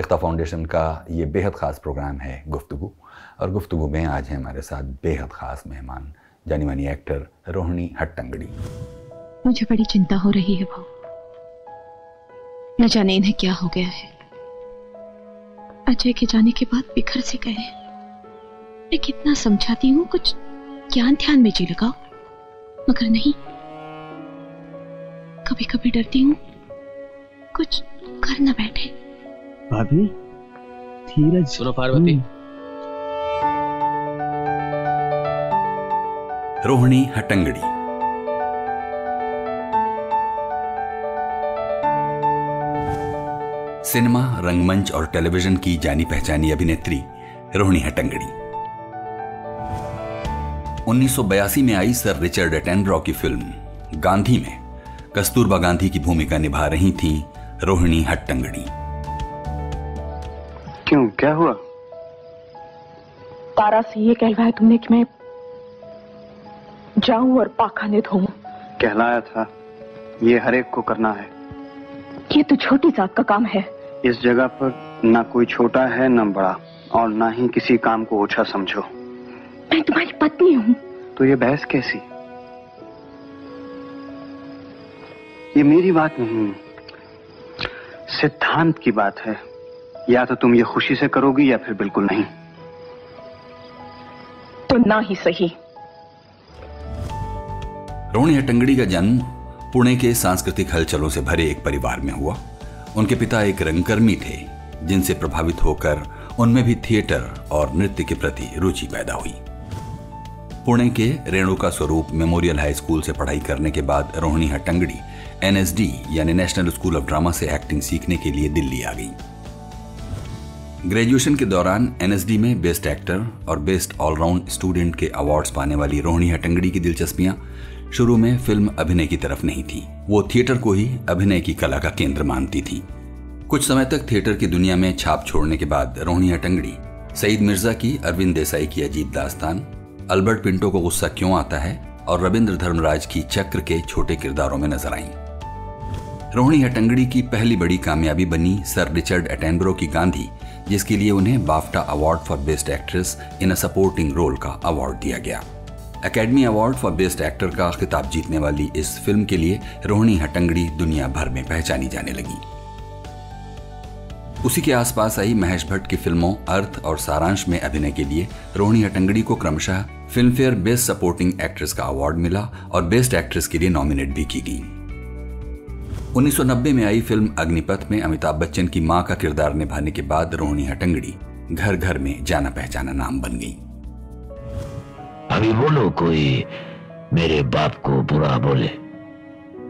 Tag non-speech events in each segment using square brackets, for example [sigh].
Rekhta foundation का ये बेहद ख़ास प्रोग्राम है गुफ्तु और गुफ्तु में आज है हमारे साथ बेहद ख़ास मेहमान जानी मानी एक्टर रोहिणी हट्टंगड़ी मुझे बड़ी चिंता हो रही है भाव न जाने इन्हें क्या हो गया है अजय के जाने के बाद बिखर से गए मैं कितना समझाती हूँ कुछ ज्ञान ध्यान में जी लगाओ मगर नहीं कभी कभी डरती हूँ कुछ कर न बैठे भाभी धीरज सुनो पार्वती हम्म। रोहिणी हटंगड़ी सिनेमा रंगमंच और टेलीविजन की जानी पहचानी अभिनेत्री रोहिणी हटंगड़ी 1982 में आई सर रिचर्ड एटेनब्रॉ की फिल्म गांधी में कस्तूरबा गांधी की भूमिका निभा रही थी रोहिणी हट्टंगड़ी क्यों क्या हुआ तारा से ये है तुमने कि मैं जाऊं और पाखाने धोऊं कहलाया था ये हर एक को करना है ये तो छोटी जात का काम है इस जगह पर ना कोई छोटा है ना बड़ा और ना ही किसी काम को ओछा समझो मैं तुम्हारी पत्नी हूँ तो ये बहस कैसी ये मेरी बात नहीं सिद्धांत की बात है या तो तुम ये खुशी से करोगी या फिर बिल्कुल नहीं तो ना ही सही रोणी टंगड़ी का जन्म पुणे के सांस्कृतिक हलचलों से भरे एक परिवार में हुआ उनके पिता एक रंगकर्मी थे जिनसे प्रभावित होकर उनमें भी थिएटर और नृत्य के प्रति रुचि पैदा हुई पुणे के रेणुका स्वरूप मेमोरियल हाई स्कूल से पढ़ाई करने के बाद रोहिणी हटंगड़ी एनएसडी यानी नेशनल स्कूल ऑफ ड्रामा से एक्टिंग सीखने के लिए दिल्ली आ गई ग्रेजुएशन के दौरान एनएसडी में बेस्ट एक्टर और बेस्ट ऑलराउंड स्टूडेंट के अवार्ड्स पाने वाली रोहिणी हटंगड़ी की दिलचस्पियां शुरू में फिल्म अभिनय की तरफ नहीं थी वो थिएटर को ही अभिनय की कला का केंद्र मानती थी कुछ समय तक थिएटर की दुनिया में छाप छोड़ने के बाद रोहिणी हटंगड़ी सईद मिर्जा की अरविंद देसाई की अजीब दास्तान अल्बर्ट पिंटो को गुस्सा क्यों आता है और रविंद्र धर्मराज की चक्र के छोटे किरदारों में नजर आई रोहिणी हटंगड़ी की पहली बड़ी कामयाबी बनी सर रिचर्ड एटेनब्रो की गांधी जिसके लिए उन्हें BAFTA award for best actress in a supporting role का अवार्ड दिया गया academy award for best actor का खिताब जीतने वाली इस फिल्म के लिए रोहिणी हटंगड़ी दुनिया भर में पहचानी जाने लगी उसी के आसपास आई महेश भट्ट की फिल्मों अर्थ और सारांश में अभिनय के लिए रोहिणी हटंगड़ी को क्रमशः फिल्मफेयर बेस्ट सपोर्टिंग एक्ट्रेस का अवार्ड मिला और बेस्ट एक्ट्रेस के लिए नॉमिनेट भी की गई 1990 में आई फिल्म अग्निपथ में अमिताभ बच्चन की मां का किरदार निभाने के बाद रोहिणी हटंगड़ी घर घर में जाना पहचाना नाम बन गई अभी बोलो कोई मेरे बाप को बुरा बोले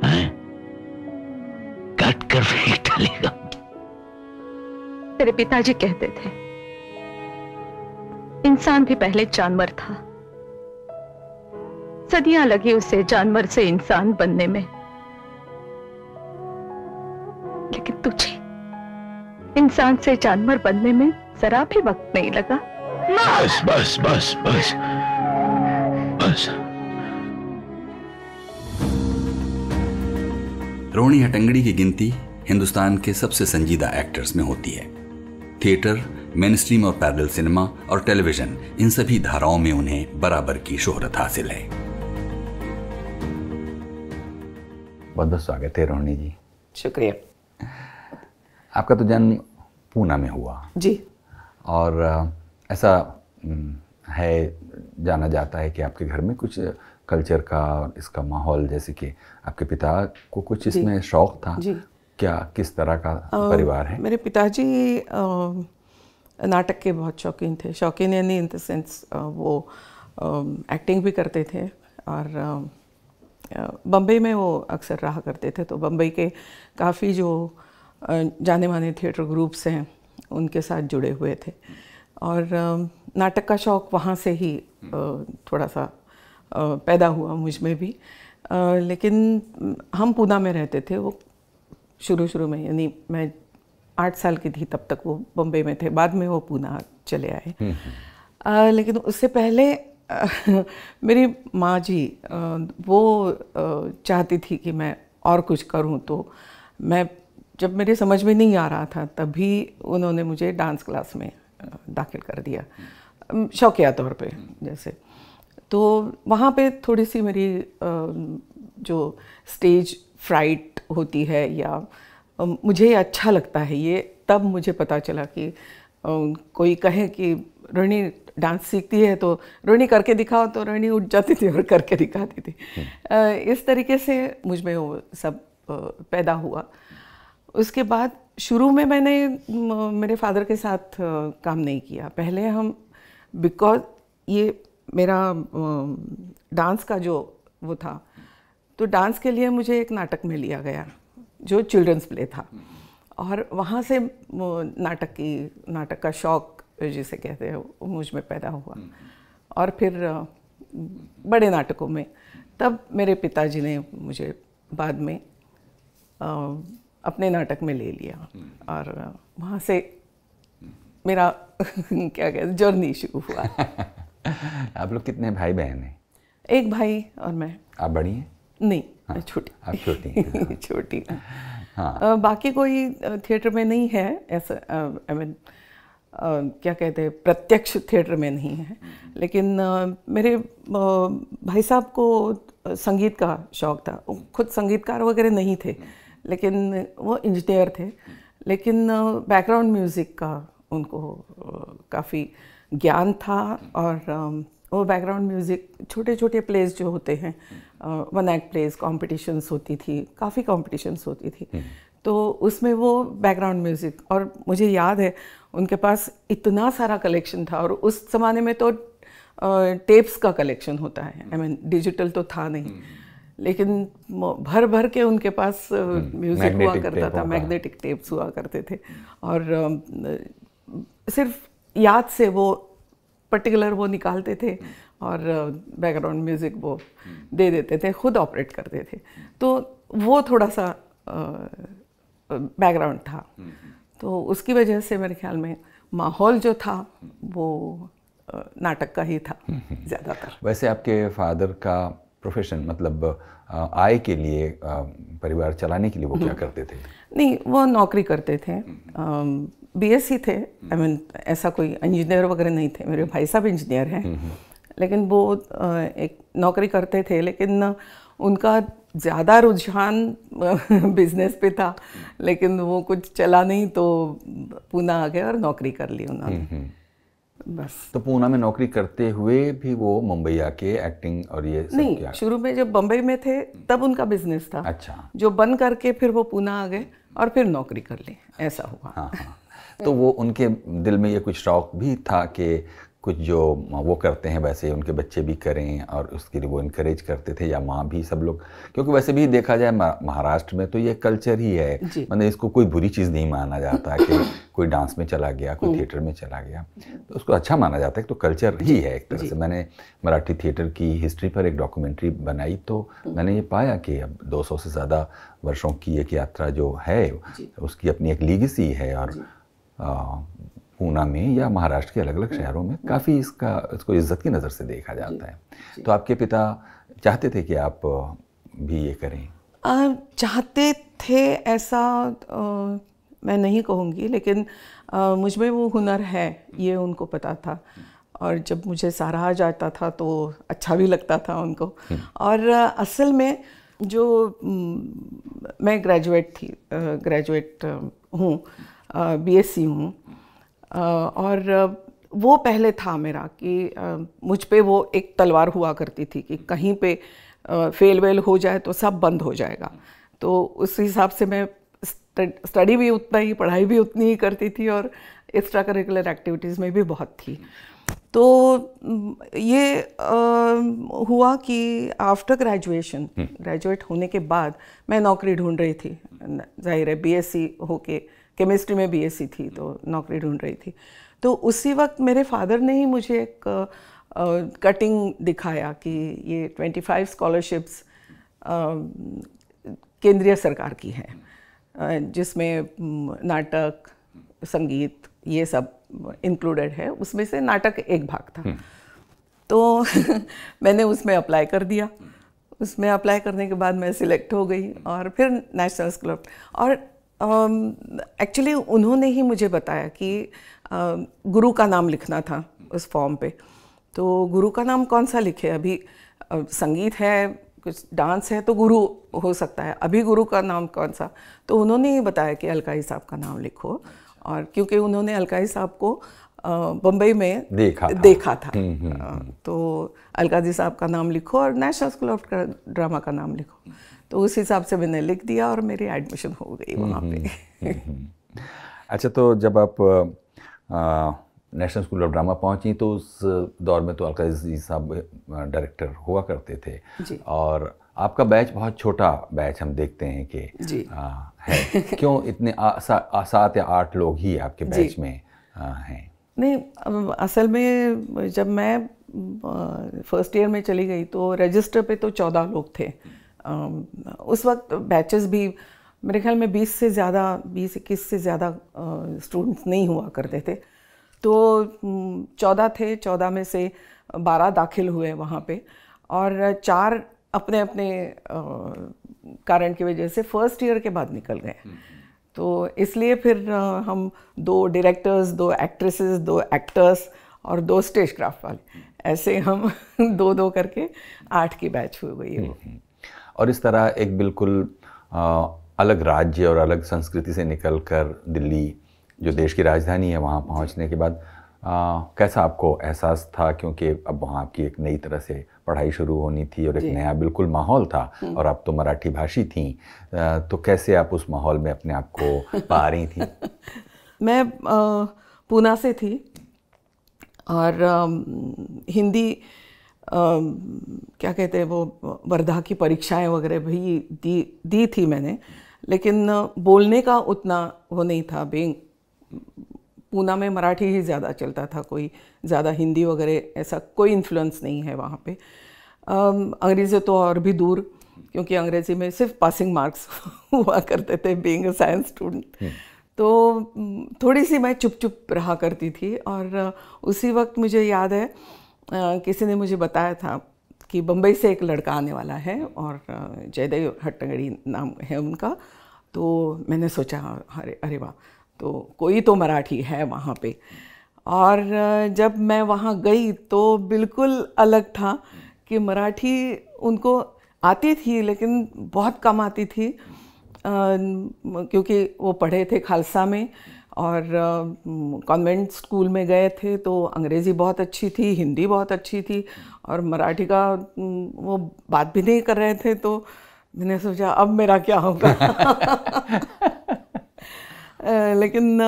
हैं? कट कर तेरे पिताजी कहते थे इंसान भी पहले जानवर था सदियां लगी उसे जानवर से इंसान बनने में लेकिन तुझे इंसान से जानवर बनने में जरा भी वक्त नहीं लगा बस बस बस बस बस रोनी हटंगड़ी की गिनती हिंदुस्तान के सबसे संजीदा एक्टर्स में होती है थिएटर मेन स्ट्रीम और पैरल सिनेमा और टेलीविजन इन सभी धाराओं में उन्हें बराबर की शोहरत हासिल है बहुत बहुत स्वागत है रोहिणी जी शुक्रिया आपका तो जन्म पूना में हुआ जी और ऐसा है जाना जाता है कि आपके घर में कुछ कल्चर का और इसका माहौल जैसे कि आपके पिता को कुछ इसमें शौक था जी। क्या किस तरह का परिवार है मेरे पिताजी नाटक के बहुत शौकीन थे शौकीन यानी इन द सेंस वो एक्टिंग भी करते थे और बम्बई में वो अक्सर रहा करते थे तो बम्बई के काफ़ी जो जाने माने थिएटर ग्रुप्स हैं उनके साथ जुड़े हुए थे और नाटक का शौक़ वहाँ से ही थोड़ा सा पैदा हुआ मुझ में भी लेकिन हम पूना में रहते थे वो शुरू शुरू में यानी मैं आठ साल की थी तब तक वो बम्बई में थे बाद में वो पूना चले आए हम्म, हम्म। लेकिन उससे पहले [laughs] मेरी माँ जी वो चाहती थी कि मैं और कुछ करूँ तो मैं जब मेरे समझ में नहीं आ रहा था तभी उन्होंने मुझे डांस क्लास में दाखिल कर दिया शौकिया तौर पे जैसे तो वहाँ पे थोड़ी सी मेरी जो स्टेज फ्राइट होती है या मुझे अच्छा लगता है ये तब मुझे पता चला कि कोई कहे कि रोहिणी डांस सीखती है तो रोहिणी करके दिखाओ तो रोहिणी उठ जाती थी और करके दिखाती थी हम्म। इस तरीके से मुझ में वो सब पैदा हुआ उसके बाद शुरू में मैंने मेरे फादर के साथ काम नहीं किया पहले हम बिकॉज ये मेरा डांस का जो वो था तो डांस के लिए मुझे एक नाटक में लिया गया जो चिल्ड्रंस प्ले था और वहाँ से नाटक की नाटक का शौक जिसे कहते हैं मुझ में पैदा हुआ हम्म। और फिर बड़े नाटकों में तब मेरे पिताजी ने मुझे बाद में अपने नाटक में ले लिया हम्म। और वहाँ से मेरा [laughs] क्या कहते जर्नी शुरू हुआ [laughs] आप लोग कितने भाई बहन हैं एक भाई और मैं आप बड़ी हैं नहीं हाँ, छोटी छोटी [laughs] छोटी हाँ. बाकी कोई थिएटर में नहीं है ऐसा आई मीन क्या कहते हैं प्रत्यक्ष थिएटर में नहीं है लेकिन मेरे भाई साहब को संगीत का शौक था खुद संगीतकार वगैरह नहीं थे लेकिन वो इंजीनियर थे लेकिन बैकग्राउंड म्यूज़िक का उनको काफ़ी ज्ञान था और वो बैकग्राउंड म्यूज़िक छोटे छोटे प्लेस जो होते हैं वन एक्ट प्लेस कॉम्पिटिशन्स होती थी काफ़ी कॉम्पिटिशन्स होती थी हम्म। तो उसमें वो बैकग्राउंड म्यूज़िक और मुझे याद है उनके पास इतना सारा कलेक्शन था और उस ज़माने में तो टेप्स का कलेक्शन होता है आई मीन डिजिटल तो था नहीं हम्म। लेकिन भर भर के उनके पास म्यूज़िक हम्म। हुआ करता था मैग्नेटिक टेप्स हुआ करते थे और सिर्फ याद से वो पर्टिकुलर वो निकालते थे और बैकग्राउंड म्यूज़िक वो दे देते थे खुद ऑपरेट करते थे तो वो थोड़ा सा बैकग्राउंड था तो उसकी वजह से मेरे ख्याल में माहौल जो था वो नाटक का ही था ज़्यादातर वैसे आपके फादर का प्रोफेशन मतलब आय के लिए परिवार चलाने के लिए वो क्या करते थे नहीं वो नौकरी करते थे बी एस सी थे आई I मीन mean, ऐसा कोई इंजीनियर वगैरह नहीं थे मेरे भाई साहब इंजीनियर हैं लेकिन वो एक नौकरी करते थे लेकिन उनका ज़्यादा रुझान बिजनेस [laughs] पे था लेकिन वो कुछ चला नहीं तो पूना आ गए और नौकरी कर ली उन्होंने हम्म, हम्म। बस तो पूना में नौकरी करते हुए भी वो मुंबई आके एक्टिंग और ये सब नहीं किया शुरू में जब बम्बई में थे तब उनका बिजनेस था अच्छा जो बंद करके फिर वो पूना आ गए और फिर नौकरी कर ली ऐसा अच्छा। हुआ हाँ, हाँ। तो वो उनके दिल में ये कुछ शौक भी था कि कुछ जो वो करते हैं वैसे उनके बच्चे भी करें और उसके लिए वो इनक्रेज करते थे या माँ भी सब लोग क्योंकि वैसे भी देखा जाए महाराष्ट्र में तो ये कल्चर ही है मतलब इसको कोई बुरी चीज़ नहीं माना जाता कि [coughs] कोई डांस में चला गया कोई थिएटर हम्म। में चला गया तो उसको अच्छा माना जाता है तो कल्चर ही है एक तरह से मैंने मराठी थिएटर की हिस्ट्री पर एक डॉक्यूमेंट्री बनाई तो हम्म। मैंने ये पाया कि अब दो से ज़्यादा वर्षों की एक यात्रा जो है उसकी अपनी एक लीगसी है और पूना में या महाराष्ट्र के अलग अलग हम्म। शहरों में हम्म। काफ़ी इसका इसको इज्जत की नज़र से देखा जाता है तो आपके पिता चाहते थे कि आप भी ये करें आ, चाहते थे ऐसा आ, मैं नहीं कहूँगी लेकिन मुझमें मुझ में वो हुनर है ये उनको पता था और जब मुझे सराहा जाता था तो अच्छा भी लगता था उनको हम्म। और असल में जो मैं ग्रेजुएट थी ग्रेजुएट हूँ बीएससी हूँ और वो पहले था मेरा कि मुझ पे वो एक तलवार हुआ करती थी कि कहीं पे फेल वेल हो जाए तो सब बंद हो जाएगा तो उस हिसाब से मैं स्टडी भी उतना ही पढ़ाई भी उतनी ही करती थी और एक्स्ट्रा करिकुलर एक्टिविटीज़ में भी बहुत थी तो ये आ, हुआ कि आफ्टर ग्रेजुएशन ग्रेजुएट होने के बाद मैं नौकरी ढूंढ रही थी जाहिर है बीएससी e होके केमिस्ट्री में बीएससी थी तो नौकरी ढूंढ रही थी तो उसी वक्त मेरे फादर ने ही मुझे एक कटिंग दिखाया कि ये 25 स्कॉलरशिप्स केंद्रीय सरकार की हैं जिसमें नाटक संगीत ये सब इंक्लूडेड है उसमें से नाटक एक भाग था हम्म। तो [laughs] मैंने उसमें अप्लाई कर दिया उसमें अप्लाई करने के बाद मैं सिलेक्ट हो गई और फिर नेशनल स्कॉलर और एक्चुअली um, उन्होंने ही मुझे बताया कि uh, गुरु का नाम लिखना था उस फॉर्म पे तो गुरु का नाम कौन सा लिखे अभी uh, संगीत है कुछ डांस है तो गुरु हो सकता है अभी गुरु का नाम कौन सा तो उन्होंने ही बताया कि अलकाई साहब का नाम लिखो और क्योंकि उन्होंने अलकाई साहब को uh, बम्बई में देखा था, देखा था। हुँ, हुँ, हुँ. तो अलकाजी साहब का नाम लिखो और नेशनल स्कूल ऑफ ड्रामा का नाम लिखो तो उस हिसाब से मैंने लिख दिया और मेरी एडमिशन हो गई हम्म, वहाँ पे हम्म, हम्म। अच्छा तो जब आप नेशनल स्कूल ऑफ ड्रामा पहुँची तो उस दौर में तो अलकाज जी साहब डायरेक्टर हुआ करते थे और आपका बैच बहुत छोटा बैच हम देखते हैं कि है क्यों इतने सात या आठ लोग ही आपके बैच में हैं नहीं असल में जब मैं फर्स्ट ईयर में चली गई तो रजिस्टर पे तो चौदह लोग थे उस वक्त बैचेस भी मेरे ख्याल में 20 से ज़्यादा 20 इक्कीस से ज़्यादा स्टूडेंट्स नहीं हुआ करते थे तो चौदह थे चौदह में से बारह दाखिल हुए वहाँ पे और चार अपने अपने कारण की वजह से फर्स्ट ईयर के बाद निकल गए हम्म, हम्म। तो इसलिए फिर हम दो डायरेक्टर्स दो एक्ट्रेसेस दो एक्टर्स और दो स्टेज क्राफ्ट वाले हम्म। ऐसे हम [laughs] दो दो करके आठ की बैच हो गई है और इस तरह एक बिल्कुल अलग राज्य और अलग संस्कृति से निकल कर दिल्ली जो देश की राजधानी है वहाँ पहुँचने के बाद आ, कैसा आपको एहसास था क्योंकि अब वहाँ आपकी एक नई तरह से पढ़ाई शुरू होनी थी और एक नया बिल्कुल माहौल था हम्म। और आप तो मराठी भाषी थी तो कैसे आप उस माहौल में अपने आप को पा रही थी [laughs] मैं पूना से थी और हिंदी क्या कहते हैं वो वर्धा की परीक्षाएं वगैरह भी दी दी थी मैंने लेकिन बोलने का उतना वो नहीं था बेंग पूना में मराठी ही ज़्यादा चलता था कोई ज़्यादा हिंदी वगैरह ऐसा कोई इन्फ्लुएंस नहीं है वहाँ पे अंग्रेज़ी तो और भी दूर क्योंकि अंग्रेज़ी में सिर्फ पासिंग मार्क्स [laughs] हुआ करते थे बींग अ साइंस स्टूडेंट तो थोड़ी सी मैं चुप चुप रहा करती थी और उसी वक्त मुझे याद है किसी ने मुझे बताया था कि बम्बई से एक लड़का आने वाला है और जयदेव हट्टंगड़ी नाम है उनका तो मैंने सोचा अरे अरे वाह तो कोई तो मराठी है वहाँ पे और जब मैं वहाँ गई तो बिल्कुल अलग था कि मराठी उनको आती थी लेकिन बहुत कम आती थी आ, क्योंकि वो पढ़े थे खालसा में और कॉन्वेंट स्कूल में गए थे तो अंग्रेज़ी बहुत अच्छी थी हिंदी बहुत अच्छी थी और मराठी का वो बात भी नहीं कर रहे थे तो मैंने सोचा अब मेरा क्या होगा लेकिन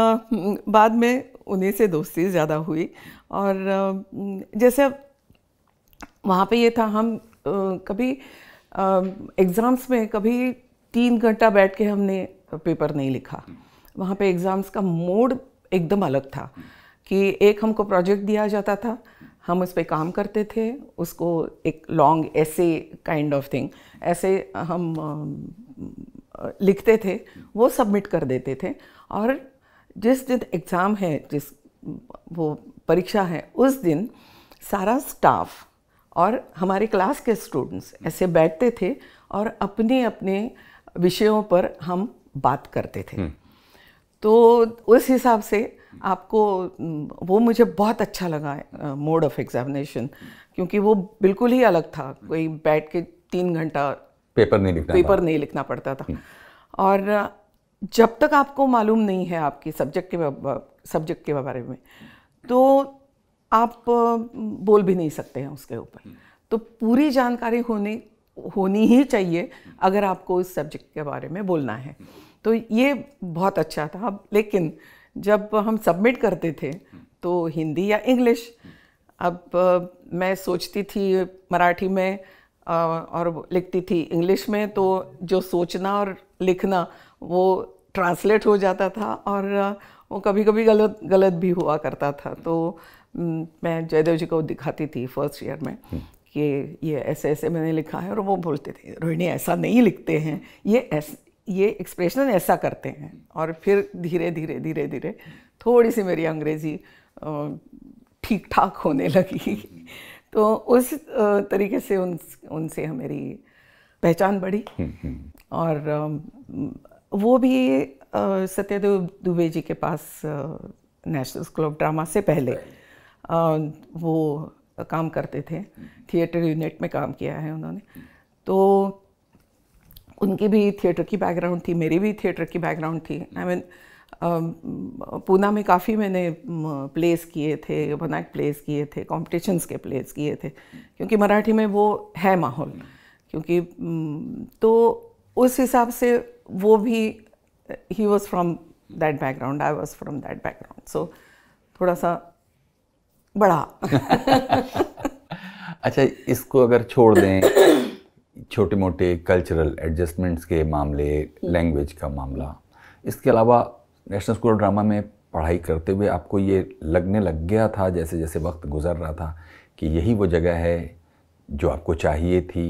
बाद में उन्हीं से दोस्ती ज़्यादा हुई और जैसे वहाँ पे ये था हम कभी एग्ज़ाम्स में कभी तीन घंटा बैठ के हमने पेपर नहीं लिखा वहाँ पे एग्ज़ाम्स का मोड एकदम अलग था कि एक हमको प्रोजेक्ट दिया जाता था हम उस पर काम करते थे उसको एक लॉन्ग ऐसे काइंड ऑफ थिंग ऐसे हम लिखते थे वो सबमिट कर देते थे और जिस दिन एग्ज़ाम है जिस वो परीक्षा है उस दिन सारा स्टाफ और हमारे क्लास के स्टूडेंट्स ऐसे बैठते थे और अपने अपने विषयों पर हम बात करते थे हम्म। तो उस हिसाब से आपको वो मुझे बहुत अच्छा लगा मोड ऑफ एग्जामिनेशन क्योंकि वो बिल्कुल ही अलग था कोई बैठ के तीन घंटा पेपर नहीं लिखना पेपर नहीं लिखना पड़ता था हम्म। और जब तक आपको मालूम नहीं है आपकी सब्जेक्ट के सब्जेक्ट के बारे में तो आप बोल भी नहीं सकते हैं उसके ऊपर हम्म। तो पूरी जानकारी होनी होनी ही चाहिए अगर आपको उस सब्जेक्ट के बारे में बोलना है हम्म। तो ये बहुत अच्छा था अब लेकिन जब हम सबमिट करते थे तो हिंदी या इंग्लिश अब मैं सोचती थी मराठी में और लिखती थी इंग्लिश में तो जो सोचना और लिखना वो ट्रांसलेट हो जाता था और वो कभी कभी गलत गलत भी हुआ करता था तो मैं जयदेव जी को दिखाती थी फर्स्ट ईयर में कि ये ऐसे ऐसे मैंने लिखा है और वो बोलते थे रोहिणी ऐसा नहीं लिखते हैं ये ऐसे ये एक्सप्रेशन ऐसा करते हैं और फिर धीरे धीरे धीरे धीरे थोड़ी सी मेरी अंग्रेज़ी ठीक ठाक होने लगी तो उस तरीके से उन उनसे मेरी पहचान बढ़ी हम्म, हम्म। और वो भी सत्यदेव दुबे जी के पास नेशनल स्कूल ऑफ ड्रामा से पहले वो काम करते थे थिएटर यूनिट में काम किया है उन्होंने तो उनकी भी थिएटर की बैकग्राउंड थी मेरी भी थिएटर की बैकग्राउंड थी आई मीन पूना में काफ़ी मैंने प्लेस किए थे वनाक प्लेस किए थे कॉम्पिटिशन्स के प्लेस किए थे क्योंकि मराठी में वो है माहौल क्योंकि तो उस हिसाब से वो भी he was from that background I was from that background so थोड़ा सा बड़ा [laughs] अच्छा इसको अगर छोड़ दें छोटे मोटे कल्चरल एडजस्टमेंट्स के मामले लैंग्वेज का मामला इसके अलावा नेशनल स्कूल ड्रामा में पढ़ाई करते हुए आपको ये लगने लग गया था जैसे जैसे वक्त गुजर रहा था कि यही वो जगह है जो आपको चाहिए थी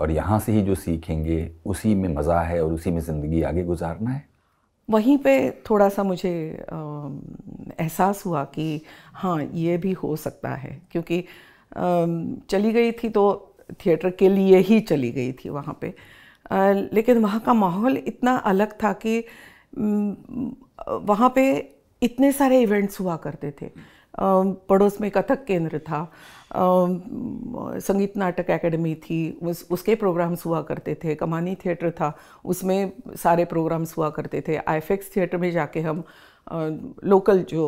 और यहाँ से ही जो सीखेंगे उसी में मज़ा है और उसी में ज़िंदगी आगे गुजारना है वहीं पे थोड़ा सा मुझे एहसास हुआ कि हाँ ये भी हो सकता है क्योंकि चली गई थी तो थिएटर के लिए ही चली गई थी वहाँ पे लेकिन वहाँ का माहौल इतना अलग था कि वहाँ पे इतने सारे इवेंट्स हुआ करते थे पड़ोस में कथक केंद्र था संगीत नाटक एकेडमी थी उस उसके प्रोग्राम्स हुआ करते थे कमानी थिएटर था उसमें सारे प्रोग्राम्स हुआ करते थे आईफेक्स थिएटर में जाके हम लोकल जो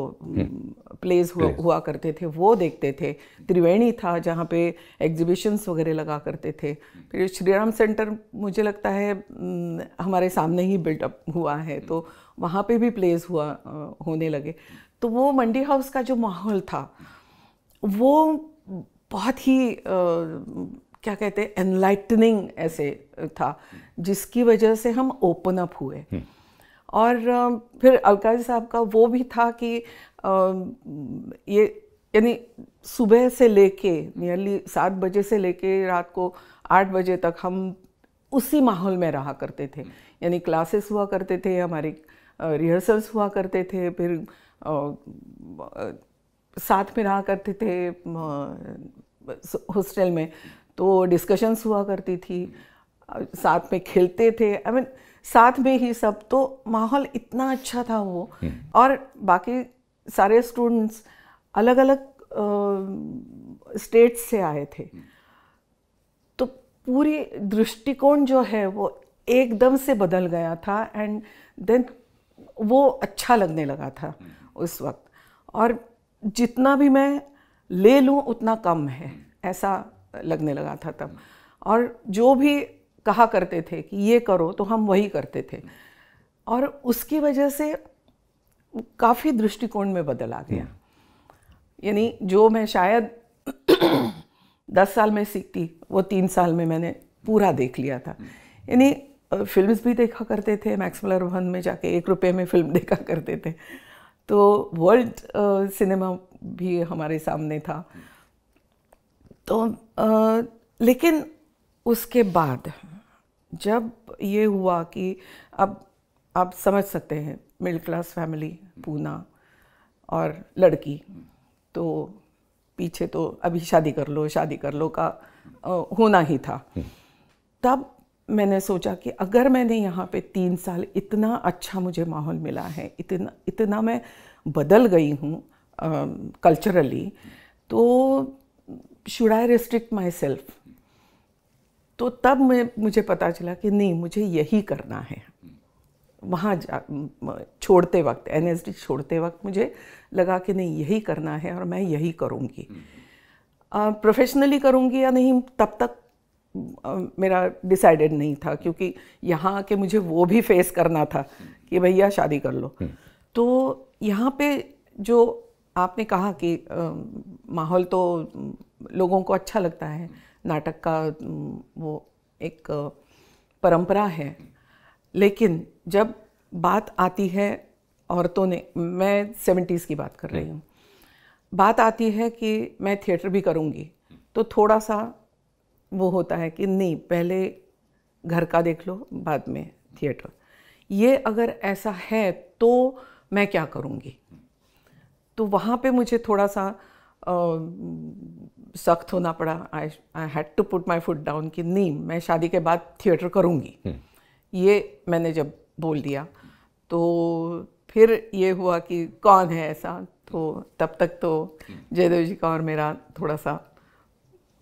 प्लेज हम्म। हुआ, हुआ करते थे वो देखते थे त्रिवेणी था जहाँ पे एग्जिबिशंस वगैरह लगा करते थे फिर श्री राम सेंटर मुझे लगता है हमारे सामने ही बिल्डअप हुआ है तो हम्म। वहाँ पे भी प्लेज हुआ होने लगे तो वो मंडी हाउस का जो माहौल था वो बहुत ही क्या कहते हैं एनलाइटनिंग ऐसे था जिसकी वजह से हम ओपन अप हुए हम्म। और फिर अलकाजी साहब का वो भी था कि ये यानी सुबह से लेके नियरली सात बजे से लेके रात को आठ बजे तक हम उसी माहौल में रहा करते थे यानी क्लासेस हुआ करते थे हमारी रिहर्सल्स हुआ करते थे फिर साथ में रहा करते थे हॉस्टल में तो डिस्कशंस हुआ करती थी साथ में खेलते थे आई I मीन mean, साथ में ही सब तो माहौल इतना अच्छा था वो हम्म। और बाकी सारे स्टूडेंट्स अलग अलग स्टेट्स से आए थे हम्म। तो पूरी दृष्टिकोण जो है वो एकदम से बदल गया था एंड देन वो अच्छा लगने लगा था हम्म। उस वक्त और जितना भी मैं ले लूँ उतना कम है ऐसा लगने लगा था तब और जो भी कहा करते थे कि ये करो तो हम वही करते थे और उसकी वजह से काफ़ी दृष्टिकोण में बदल आ गया यानी जो मैं शायद दस साल में सीखती वो तीन साल में मैंने पूरा देख लिया था यानी फिल्म्स भी देखा करते थे मैक्समलर भवन में जाके एक रुपये में फिल्म देखा करते थे तो वर्ल्ड सिनेमा भी हमारे सामने था तो आ, लेकिन उसके बाद जब ये हुआ कि अब आप समझ सकते हैं मिडिल क्लास फैमिली पूना और लड़की तो पीछे तो अभी शादी कर लो शादी कर लो का होना ही था हम्म। तब मैंने सोचा कि अगर मैंने यहाँ पे तीन साल इतना अच्छा मुझे माहौल मिला है इतना इतना मैं बदल गई हूँ कल्चरली तो should I restrict myself तो तब मैं मुझे पता चला कि नहीं मुझे यही करना है वहाँ छोड़ते वक्त एन छोड़ते वक्त मुझे लगा कि नहीं यही करना है और मैं यही करूँगी प्रोफेशनली हम्म। करूँगी या नहीं तब तक मेरा डिसाइडेड नहीं था क्योंकि यहाँ के मुझे वो भी फेस करना था कि भैया शादी कर लो हम्म। तो यहाँ पे जो आपने कहा कि माहौल तो लोगों को अच्छा लगता है नाटक का वो एक परंपरा है लेकिन जब बात आती है औरतों ने मैं सेवेंटीज़ की बात कर रही हूँ बात आती है कि मैं थिएटर भी करूँगी तो थोड़ा सा वो होता है कि नहीं पहले घर का देख लो बाद में थिएटर ये अगर ऐसा है तो मैं क्या करूँगी तो वहाँ पे मुझे थोड़ा सा सख्त होना पड़ा I I had to put my foot down कि नहीं मैं शादी के बाद थिएटर करूँगी हम्म। ये मैंने जब बोल दिया तो फिर ये हुआ कि कौन है ऐसा तो तब तक तो जयदेव जी का और मेरा थोड़ा सा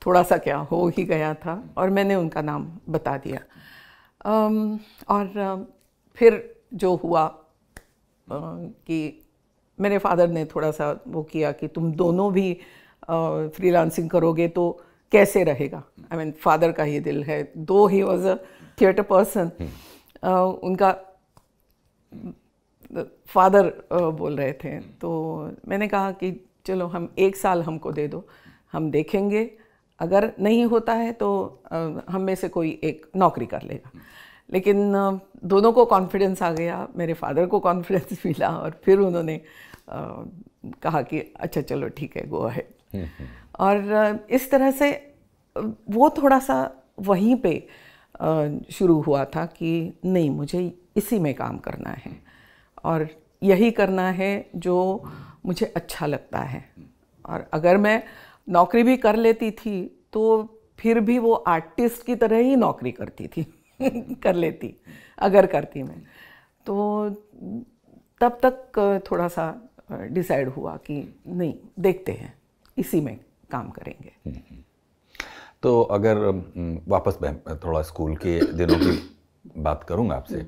थोड़ा सा क्या हो ही गया था और मैंने उनका नाम बता दिया और फिर जो हुआ कि मेरे फादर ने थोड़ा सा वो किया कि तुम दोनों भी फ्रीलांसिंग करोगे तो कैसे रहेगा आई मीन फादर का ही दिल है दो he was hmm. A theatre person उनका फादर बोल रहे थे हम्म। तो मैंने कहा कि चलो हम एक साल हमको दे दो हम देखेंगे अगर नहीं होता है तो हम में से कोई एक नौकरी कर लेगा हम्म। लेकिन दोनों को कॉन्फिडेंस आ गया मेरे फादर को कॉन्फिडेंस [laughs] मिला और फिर उन्होंने कहा कि अच्छा चलो ठीक है गो अहेड और इस तरह से वो थोड़ा सा वहीं पे शुरू हुआ था कि नहीं मुझे इसी में काम करना है और यही करना है जो मुझे अच्छा लगता है और अगर मैं नौकरी भी कर लेती थी तो फिर भी वो आर्टिस्ट की तरह ही नौकरी करती थी [laughs] कर लेती अगर करती मैं तो तब तक थोड़ा सा डिसाइड हुआ कि नहीं देखते हैं इसी में काम करेंगे तो अगर वापस मैं थोड़ा स्कूल के दिनों की बात करूँगा आपसे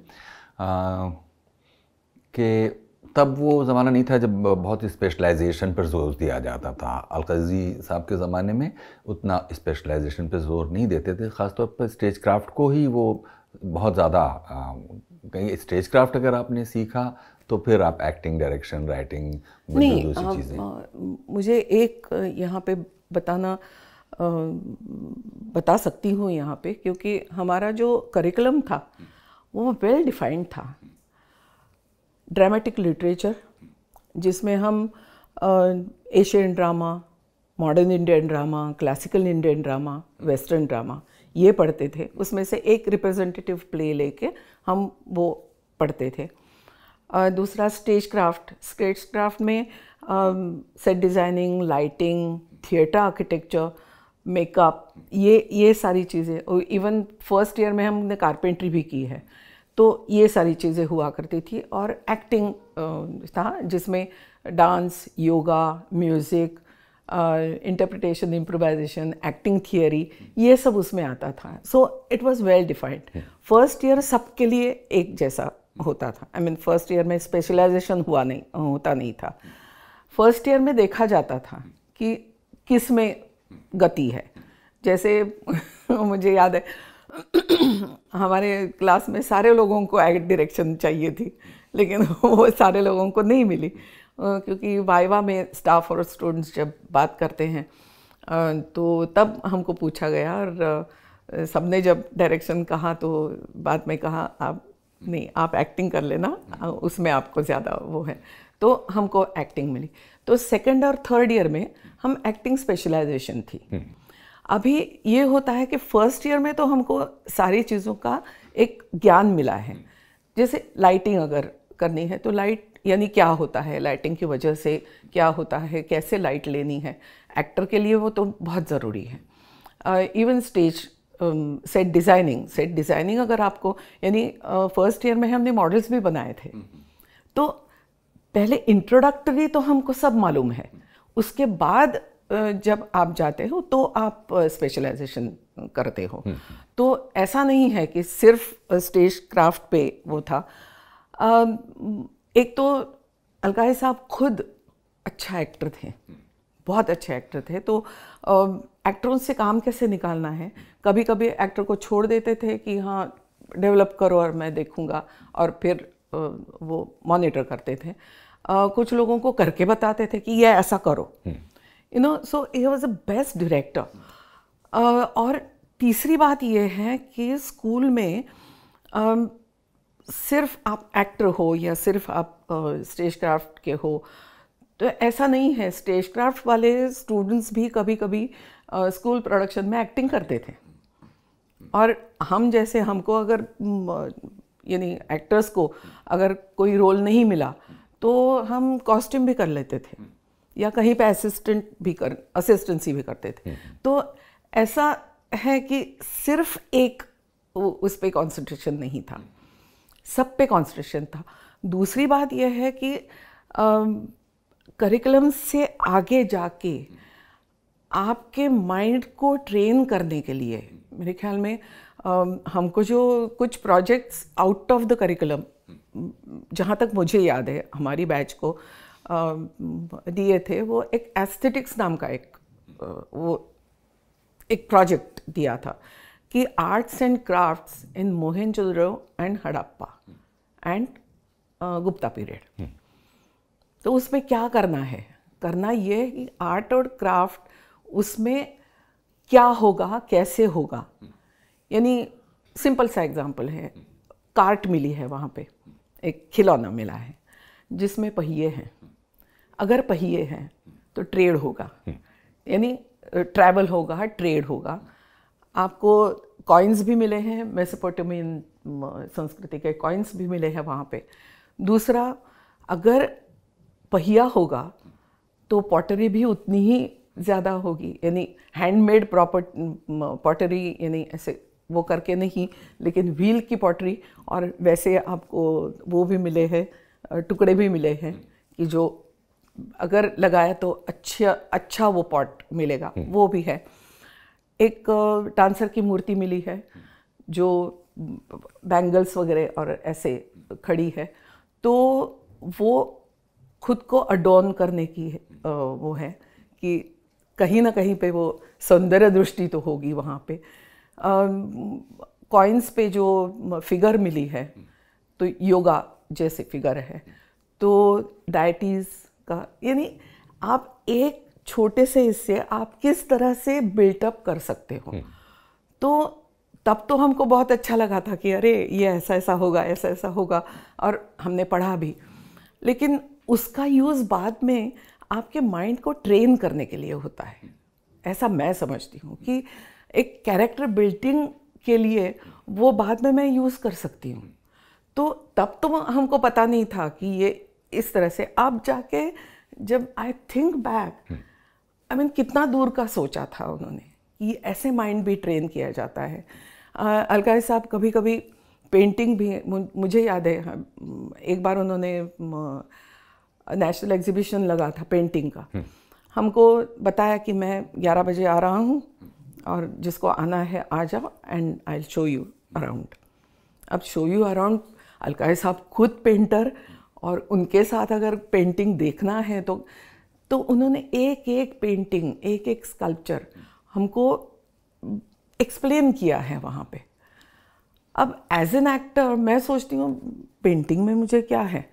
कि तब वो ज़माना नहीं था जब बहुत स्पेशलाइजेशन पर जोर दिया जाता था अलकजी साहब के ज़माने में उतना स्पेशलाइजेशन पर जोर नहीं देते थे ख़ासतौर पर स्टेज क्राफ्ट को ही वो बहुत ज़्यादा कहीं स्टेज क्राफ्ट अगर आपने सीखा तो फिर आप एक्टिंग डायरेक्शन राइटिंग नहीं आ, मुझे एक यहाँ पे बताना आ, बता सकती हूँ यहाँ पे क्योंकि हमारा जो करिकुलम था वो वेल डिफाइंड था ड्रामेटिक लिटरेचर जिसमें हम Asian drama modern Indian drama classical Indian drama western drama ये पढ़ते थे उसमें से एक रिप्रेजेंटेटिव प्ले लेके हम वो पढ़ते थे दूसरा स्टेज क्राफ्ट स्टेज क्राफ्ट में set designing lighting theatre architecture makeup ये ये सारी चीज़ें और इवन फर्स्ट ईयर में हमने कारपेंट्री भी की है तो ये सारी चीज़ें हुआ करती थी और एक्टिंग था जिसमें dance yoga music interpretation improvisation acting theory ये सब उसमें आता था so it was well defined first year सबके लिए एक जैसा होता था आई मीन फर्स्ट ईयर में स्पेशलाइजेशन हुआ नहीं होता नहीं था फर्स्ट ईयर में देखा जाता था कि किस में गति है जैसे [laughs] मुझे याद है [clears throat] हमारे क्लास में सारे लोगों को एड डायरेक्शन चाहिए थी लेकिन [laughs] वो सारे लोगों को नहीं मिली क्योंकि वाइवा में स्टाफ और स्टूडेंट्स जब बात करते हैं तो तब हमको पूछा गया और सबने जब डायरेक्शन कहा तो बाद में कहा आप नहीं आप एक्टिंग कर लेना हम्म। उसमें आपको ज़्यादा वो है तो हमको एक्टिंग मिली तो सेकेंड और थर्ड ईयर में हम एक्टिंग स्पेशलाइजेशन थी हम्म। अभी ये होता है कि फर्स्ट ईयर में तो हमको सारी चीज़ों का एक ज्ञान मिला है हम्म। जैसे लाइटिंग अगर करनी है तो लाइट यानी क्या होता है लाइटिंग की वजह से क्या होता है कैसे लाइट लेनी है एक्टर के लिए वो तो बहुत ज़रूरी है even stage set designing set designing अगर आपको यानी फर्स्ट uh, ईयर में हमने मॉडल्स भी बनाए थे तो पहले इंट्रोडक्टरी तो हमको सब मालूम है उसके बाद uh, जब आप जाते हो तो आप स्पेशलाइजेशन uh, करते हो तो ऐसा नहीं है कि सिर्फ स्टेज क्राफ्ट पे वो था um, एक तो अलकाई साहब खुद अच्छा एक्टर थे बहुत अच्छे एक्टर थे तो एक्टरों से काम कैसे निकालना है कभी कभी एक्टर को छोड़ देते थे कि हाँ डेवलप करो और मैं देखूँगा और फिर वो मॉनिटर करते थे कुछ लोगों को करके बताते थे कि ये ऐसा करो you know so he was a best director और तीसरी बात ये है कि स्कूल में सिर्फ आप एक्टर हो या सिर्फ आप स्टेज क्राफ्ट के हो तो ऐसा नहीं है स्टेज क्राफ्ट वाले स्टूडेंट्स भी कभी कभी स्कूल प्रोडक्शन में एक्टिंग करते थे और हम जैसे हमको अगर यानी एक्टर्स को अगर कोई रोल नहीं मिला तो हम कॉस्ट्यूम भी कर लेते थे या कहीं पे असिस्टेंट भी कर असिस्टेंसी भी करते थे हम्म। तो ऐसा है कि सिर्फ एक उस पर कॉन्सेंट्रेशन नहीं था सब पे कॉन्सेंट्रेशन था दूसरी बात यह है कि करिकुलम से आगे जाके आपके माइंड को ट्रेन करने के लिए मेरे ख्याल में हमको जो कुछ projects out of the curriculum जहाँ तक मुझे याद है हमारी बैच को दिए थे वो एक एस्थेटिक्स नाम का एक वो एक प्रोजेक्ट दिया था कि arts and crafts in Mohenjodaro and Harappa and Gupta period तो उसमें क्या करना है करना ये है कि आर्ट और क्राफ्ट उसमें क्या होगा कैसे होगा यानी सिंपल सा एग्जांपल है कार्ट मिली है वहाँ पे एक खिलौना मिला है जिसमें पहिए हैं अगर पहिए हैं तो ट्रेड होगा यानी ट्रैवल होगा ट्रेड होगा आपको कॉइन्स भी मिले हैं मेसोपोटामियन संस्कृति के कॉइन्स भी मिले हैं वहाँ पे दूसरा अगर पहिया होगा तो पॉटरी भी उतनी ही ज़्यादा होगी यानी हैंडमेड प्रॉपर पॉटरी यानी ऐसे वो करके नहीं लेकिन व्हील की पॉटरी और वैसे आपको वो भी मिले हैं टुकड़े भी मिले हैं कि जो अगर लगाया तो अच्छा अच्छा वो पॉट मिलेगा हम्म। वो भी है एक डांसर की मूर्ति मिली है जो बैंगल्स वगैरह और ऐसे खड़ी है तो वो खुद को अडोन करने की वो है कि कहीं ना कहीं पे वो सौंदर्य दृष्टि तो होगी वहाँ पे कॉइन्स पे जो फिगर मिली है तो योगा जैसे फिगर है तो डायटीज़ का यानी आप एक छोटे से इससे आप किस तरह से बिल्टअप कर सकते हो हम्म। तो तब तो हमको बहुत अच्छा लगा था कि अरे ये ऐसा ऐसा होगा ऐसा ऐसा होगा और हमने पढ़ा भी लेकिन उसका यूज़ बाद में आपके माइंड को ट्रेन करने के लिए होता है ऐसा मैं समझती हूँ कि एक कैरेक्टर बिल्डिंग के लिए वो बाद में मैं यूज़ कर सकती हूँ तो तब तो हमको पता नहीं था कि ये इस तरह से अब जाके जब I think back I mean कितना दूर का सोचा था उन्होंने कि ऐसे माइंड भी ट्रेन किया जाता है अलका साहब कभी कभी पेंटिंग भी मुझे याद है एक बार उन्होंने नेशनल एग्जीबिशन लगा था पेंटिंग का हम्म। हमको बताया कि मैं 11 बजे आ रहा हूँ और जिसको आना है आ जाओ and I show you around अब शो यू अराउंड अलकाय साहब खुद पेंटर और उनके साथ अगर पेंटिंग देखना है तो तो उन्होंने एक एक पेंटिंग एक एक स्कल्पचर हमको एक्सप्लेन किया है वहाँ पे अब एज एन एक्टर मैं सोचती हूँ पेंटिंग में मुझे क्या है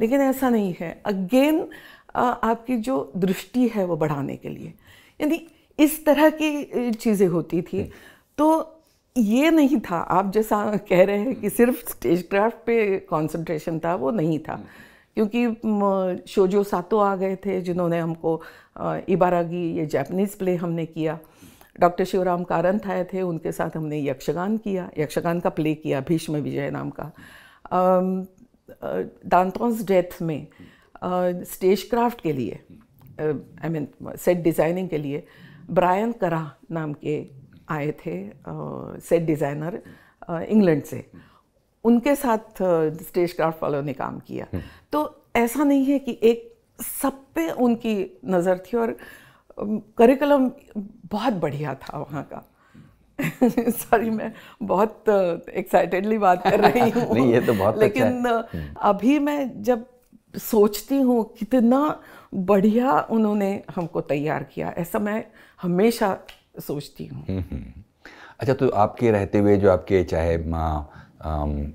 लेकिन ऐसा नहीं है अगेन आपकी जो दृष्टि है वो बढ़ाने के लिए यानी इस तरह की चीज़ें होती थी हम्म। तो ये नहीं था आप जैसा कह रहे हैं कि सिर्फ स्टेज क्राफ्ट पे कंसंट्रेशन था वो नहीं था हम्म। क्योंकि शोजो सातो आ गए थे जिन्होंने हमको इबारागी ये जैपनीज़ प्ले हमने किया डॉक्टर शिवराम कारंत आए थे उनके साथ हमने यक्षगान किया यक्षगान का प्ले किया भीष्म विजय नाम का दांतोंस डेथ में स्टेज क्राफ्ट के लिए आई मीन सेट डिज़ाइनिंग के लिए ब्रायन करा नाम के आए थे सेट डिज़ाइनर इंग्लैंड से उनके साथ स्टेज क्राफ्ट वालों ने काम किया हम्म। तो ऐसा नहीं है कि एक सब पे उनकी नज़र थी और करिकुलम बहुत बढ़िया था वहाँ का सॉरी [laughs] मैं बहुत एक्साइटेडली uh, बात कर रही [laughs] हूँ नहीं ये तो बहुत लेकिन अच्छा है। uh, हम्म। अभी मैं जब सोचती हूँ कितना बढ़िया उन्होंने हमको तैयार किया ऐसा मैं हमेशा सोचती हूँ हम्म, हम्म। अच्छा तो आपके रहते हुए जो आपके चाहे माँ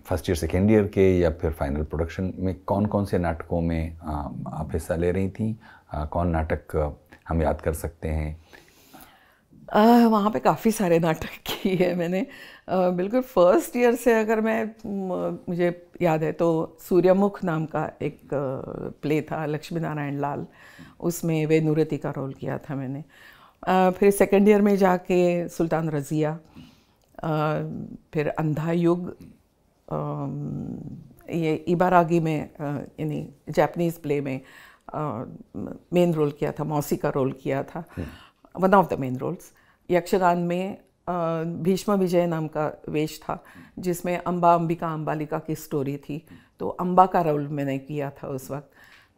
फर्स्ट ईयर सेकेंड ईयर के या फिर फाइनल प्रोडक्शन में कौन कौन से नाटकों में um, आप हिस्सा ले रही थी uh, कौन नाटक हम याद कर सकते हैं वहाँ पे काफ़ी सारे नाटक [laughs] किए हैं मैंने बिल्कुल फर्स्ट ईयर से अगर मैं मुझे याद है तो सूर्यमुख नाम का एक प्ले था लक्ष्मी नारायण लाल उसमें वे का रोल किया था मैंने फिर सेकेंड ईयर में जाके सुल्तान रज़िया फिर अंधा युग ये इबारागी में यानी जैपनीज़ प्ले में मेन रोल किया था मौसी का रोल किया था one of the main roles Yakshagana में भीष्म विजय नाम का वेश था जिसमें अम्बा अंबिका अम्बालिका की स्टोरी थी तो अम्बा का रोल मैंने किया था उस वक्त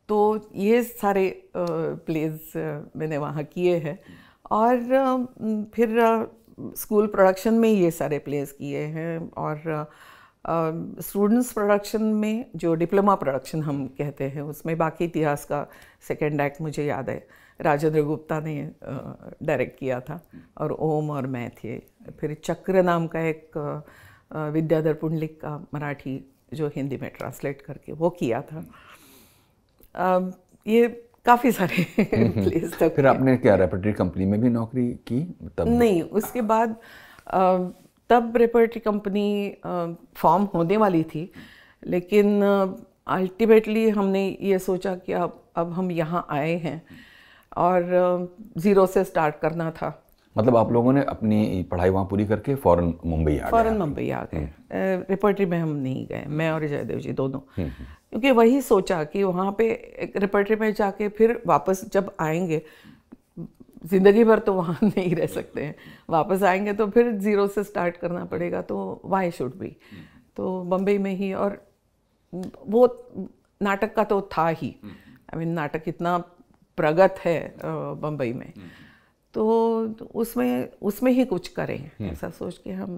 तो ये सारे प्लेज मैंने वहाँ किए हैं और फिर स्कूल प्रोडक्शन में ये सारे प्लेज किए हैं और स्टूडेंट्स प्रोडक्शन में जो डिप्लोमा प्रोडक्शन हम कहते हैं उसमें बाकी इतिहास का सेकेंड एक्ट मुझे याद है राजेंद्र गुप्ता ने डायरेक्ट किया था और ओम और मैं थे फिर चक्र नाम का एक विद्याधर पुंडलिक का मराठी जो हिंदी में ट्रांसलेट करके वो किया था ये काफ़ी सारे प्लेस हम्म, हम्म। तक फिर आपने क्या रेपर्टरी कंपनी में भी नौकरी की तब नहीं उसके बाद तब रेपर्टरी कंपनी फॉर्म होने वाली थी लेकिन अल्टीमेटली हमने ये सोचा कि अब अब हम यहाँ आए हैं और ज़ीरो से स्टार्ट करना था मतलब आप लोगों ने अपनी पढ़ाई वहाँ पूरी करके फ़ौरन मुंबई आ फ़ौरन मुंबई आ गए रिपोर्टरी हम्म। में हम नहीं गए मैं और जयदेव जी दोनों हम्म, हम्म। क्योंकि वही सोचा कि वहाँ पे रिपोर्टरी में जाके फिर वापस जब आएंगे ज़िंदगी भर तो वहाँ [laughs] नहीं रह सकते हैं वापस आएंगे तो फिर ज़ीरो से स्टार्ट करना पड़ेगा तो वाई शुड बी तो बम्बई में ही और वो नाटक का तो था ही आई मीन नाटक इतना प्रगत है बम्बई में हम्म। तो उसमें उसमें ही कुछ करें हम्म। ऐसा सोच के हम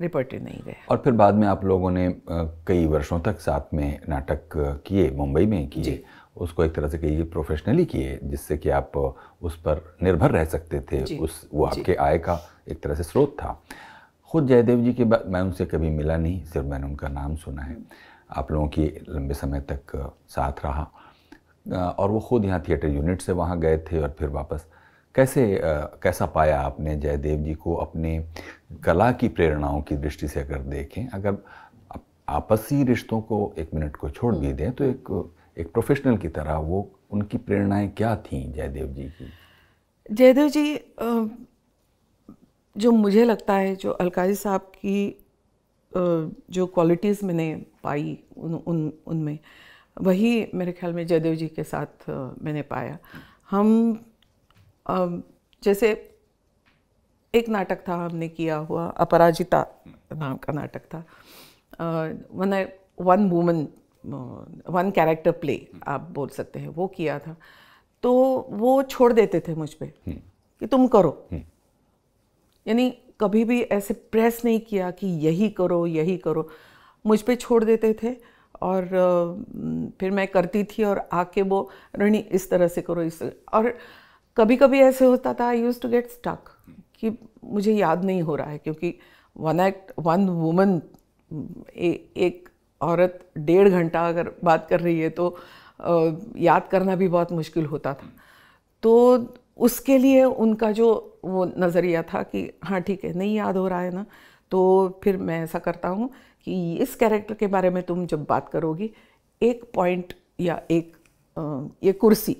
रिपोर्टेड नहीं गए और फिर बाद में आप लोगों ने कई वर्षों तक साथ में नाटक किए मुंबई में किए उसको एक तरह से कहिए प्रोफेशनली किए जिससे कि आप उस पर निर्भर रह सकते थे उस वो आपके आय का एक तरह से स्रोत था खुद जयदेव जी के बाद मैं उनसे कभी मिला नहीं सिर्फ मैंने उनका नाम सुना है हम्म। आप लोगों की लंबे समय तक साथ रहा और वो खुद यहाँ थिएटर यूनिट से वहाँ गए थे और फिर वापस कैसे कैसा पाया आपने जयदेव जी को अपने कला की प्रेरणाओं की दृष्टि से अगर देखें अगर आपसी रिश्तों को एक मिनट को छोड़ हम्म। भी दें तो एक एक प्रोफेशनल की तरह वो उनकी प्रेरणाएं क्या थीं जयदेव जी की जयदेव जी जो मुझे लगता है जो अलकाजी साहब की जो क्वालिटीज़ मैंने पाई उन उनमें उन वही मेरे ख्याल में जयदेव जी के साथ मैंने पाया हम जैसे एक नाटक था हमने किया हुआ अपराजिता नाम का नाटक था one one woman one character play आप बोल सकते हैं वो किया था तो वो छोड़ देते थे मुझ पर हम्म। कि तुम करो हम्म। यानी कभी भी ऐसे प्रेस नहीं किया कि यही करो यही करो मुझ पर छोड़ देते थे और फिर मैं करती थी और आके वो रणी इस तरह से करो इस और कभी कभी ऐसे होता था I use to get stuck कि मुझे याद नहीं हो रहा है क्योंकि वन एक्ट वन वुमन एक औरत डेढ़ घंटा अगर बात कर रही है तो आ, याद करना भी बहुत मुश्किल होता था तो उसके लिए उनका जो वो नज़रिया था कि हाँ ठीक है नहीं याद हो रहा है ना तो फिर मैं ऐसा करता हूँ कि इस कैरेक्टर के बारे में तुम जब बात करोगी एक पॉइंट या एक ये कुर्सी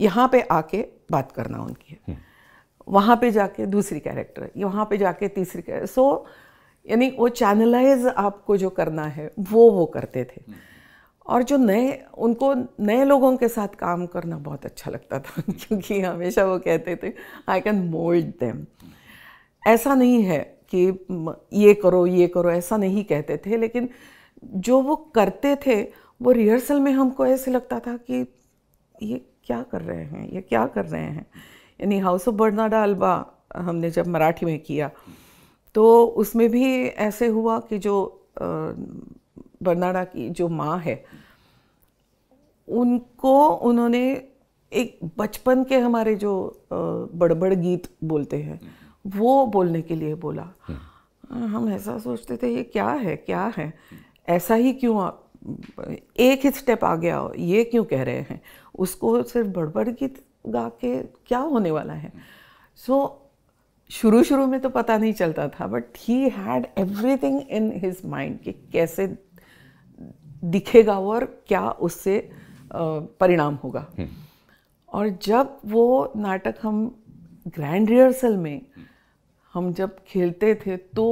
यहाँ पे आके बात करना उनकी है हम्म। वहाँ पे जाके दूसरी कैरेक्टर वहाँ पे जाके तीसरी कैरेक्टर सो यानी वो चैनलाइज आपको जो करना है वो वो करते थे हम्म। और जो नए उनको नए लोगों के साथ काम करना बहुत अच्छा लगता था [laughs] क्योंकि हमेशा वो कहते थे आई कैन मोल्ड देम ऐसा नहीं है कि ये करो ये करो ऐसा नहीं कहते थे लेकिन जो वो करते थे वो रिहर्सल में हमको ऐसे लगता था कि ये क्या कर रहे हैं ये क्या कर रहे हैं यानी हाउस ऑफ बर्नाडा अल्बा हमने जब मराठी में किया तो उसमें भी ऐसे हुआ कि जो बर्नाडा की जो माँ है उनको उन्होंने एक बचपन के हमारे जो बड़बड़ गीत बोलते हैं वो बोलने के लिए बोला हाँ, हम ऐसा सोचते थे ये क्या है क्या है ऐसा ही क्यों आ, एक ही स्टेप आ गया हो ये क्यों कह रहे हैं उसको सिर्फ बड़बड़ गीत गा के क्या होने वाला है सो so, शुरू शुरू में तो पता नहीं चलता था but he had everything in his mind कि कैसे दिखेगा और क्या उससे परिणाम होगा हम्म। और जब वो नाटक हम ग्रैंड रिहर्सल में हम जब खेलते थे तो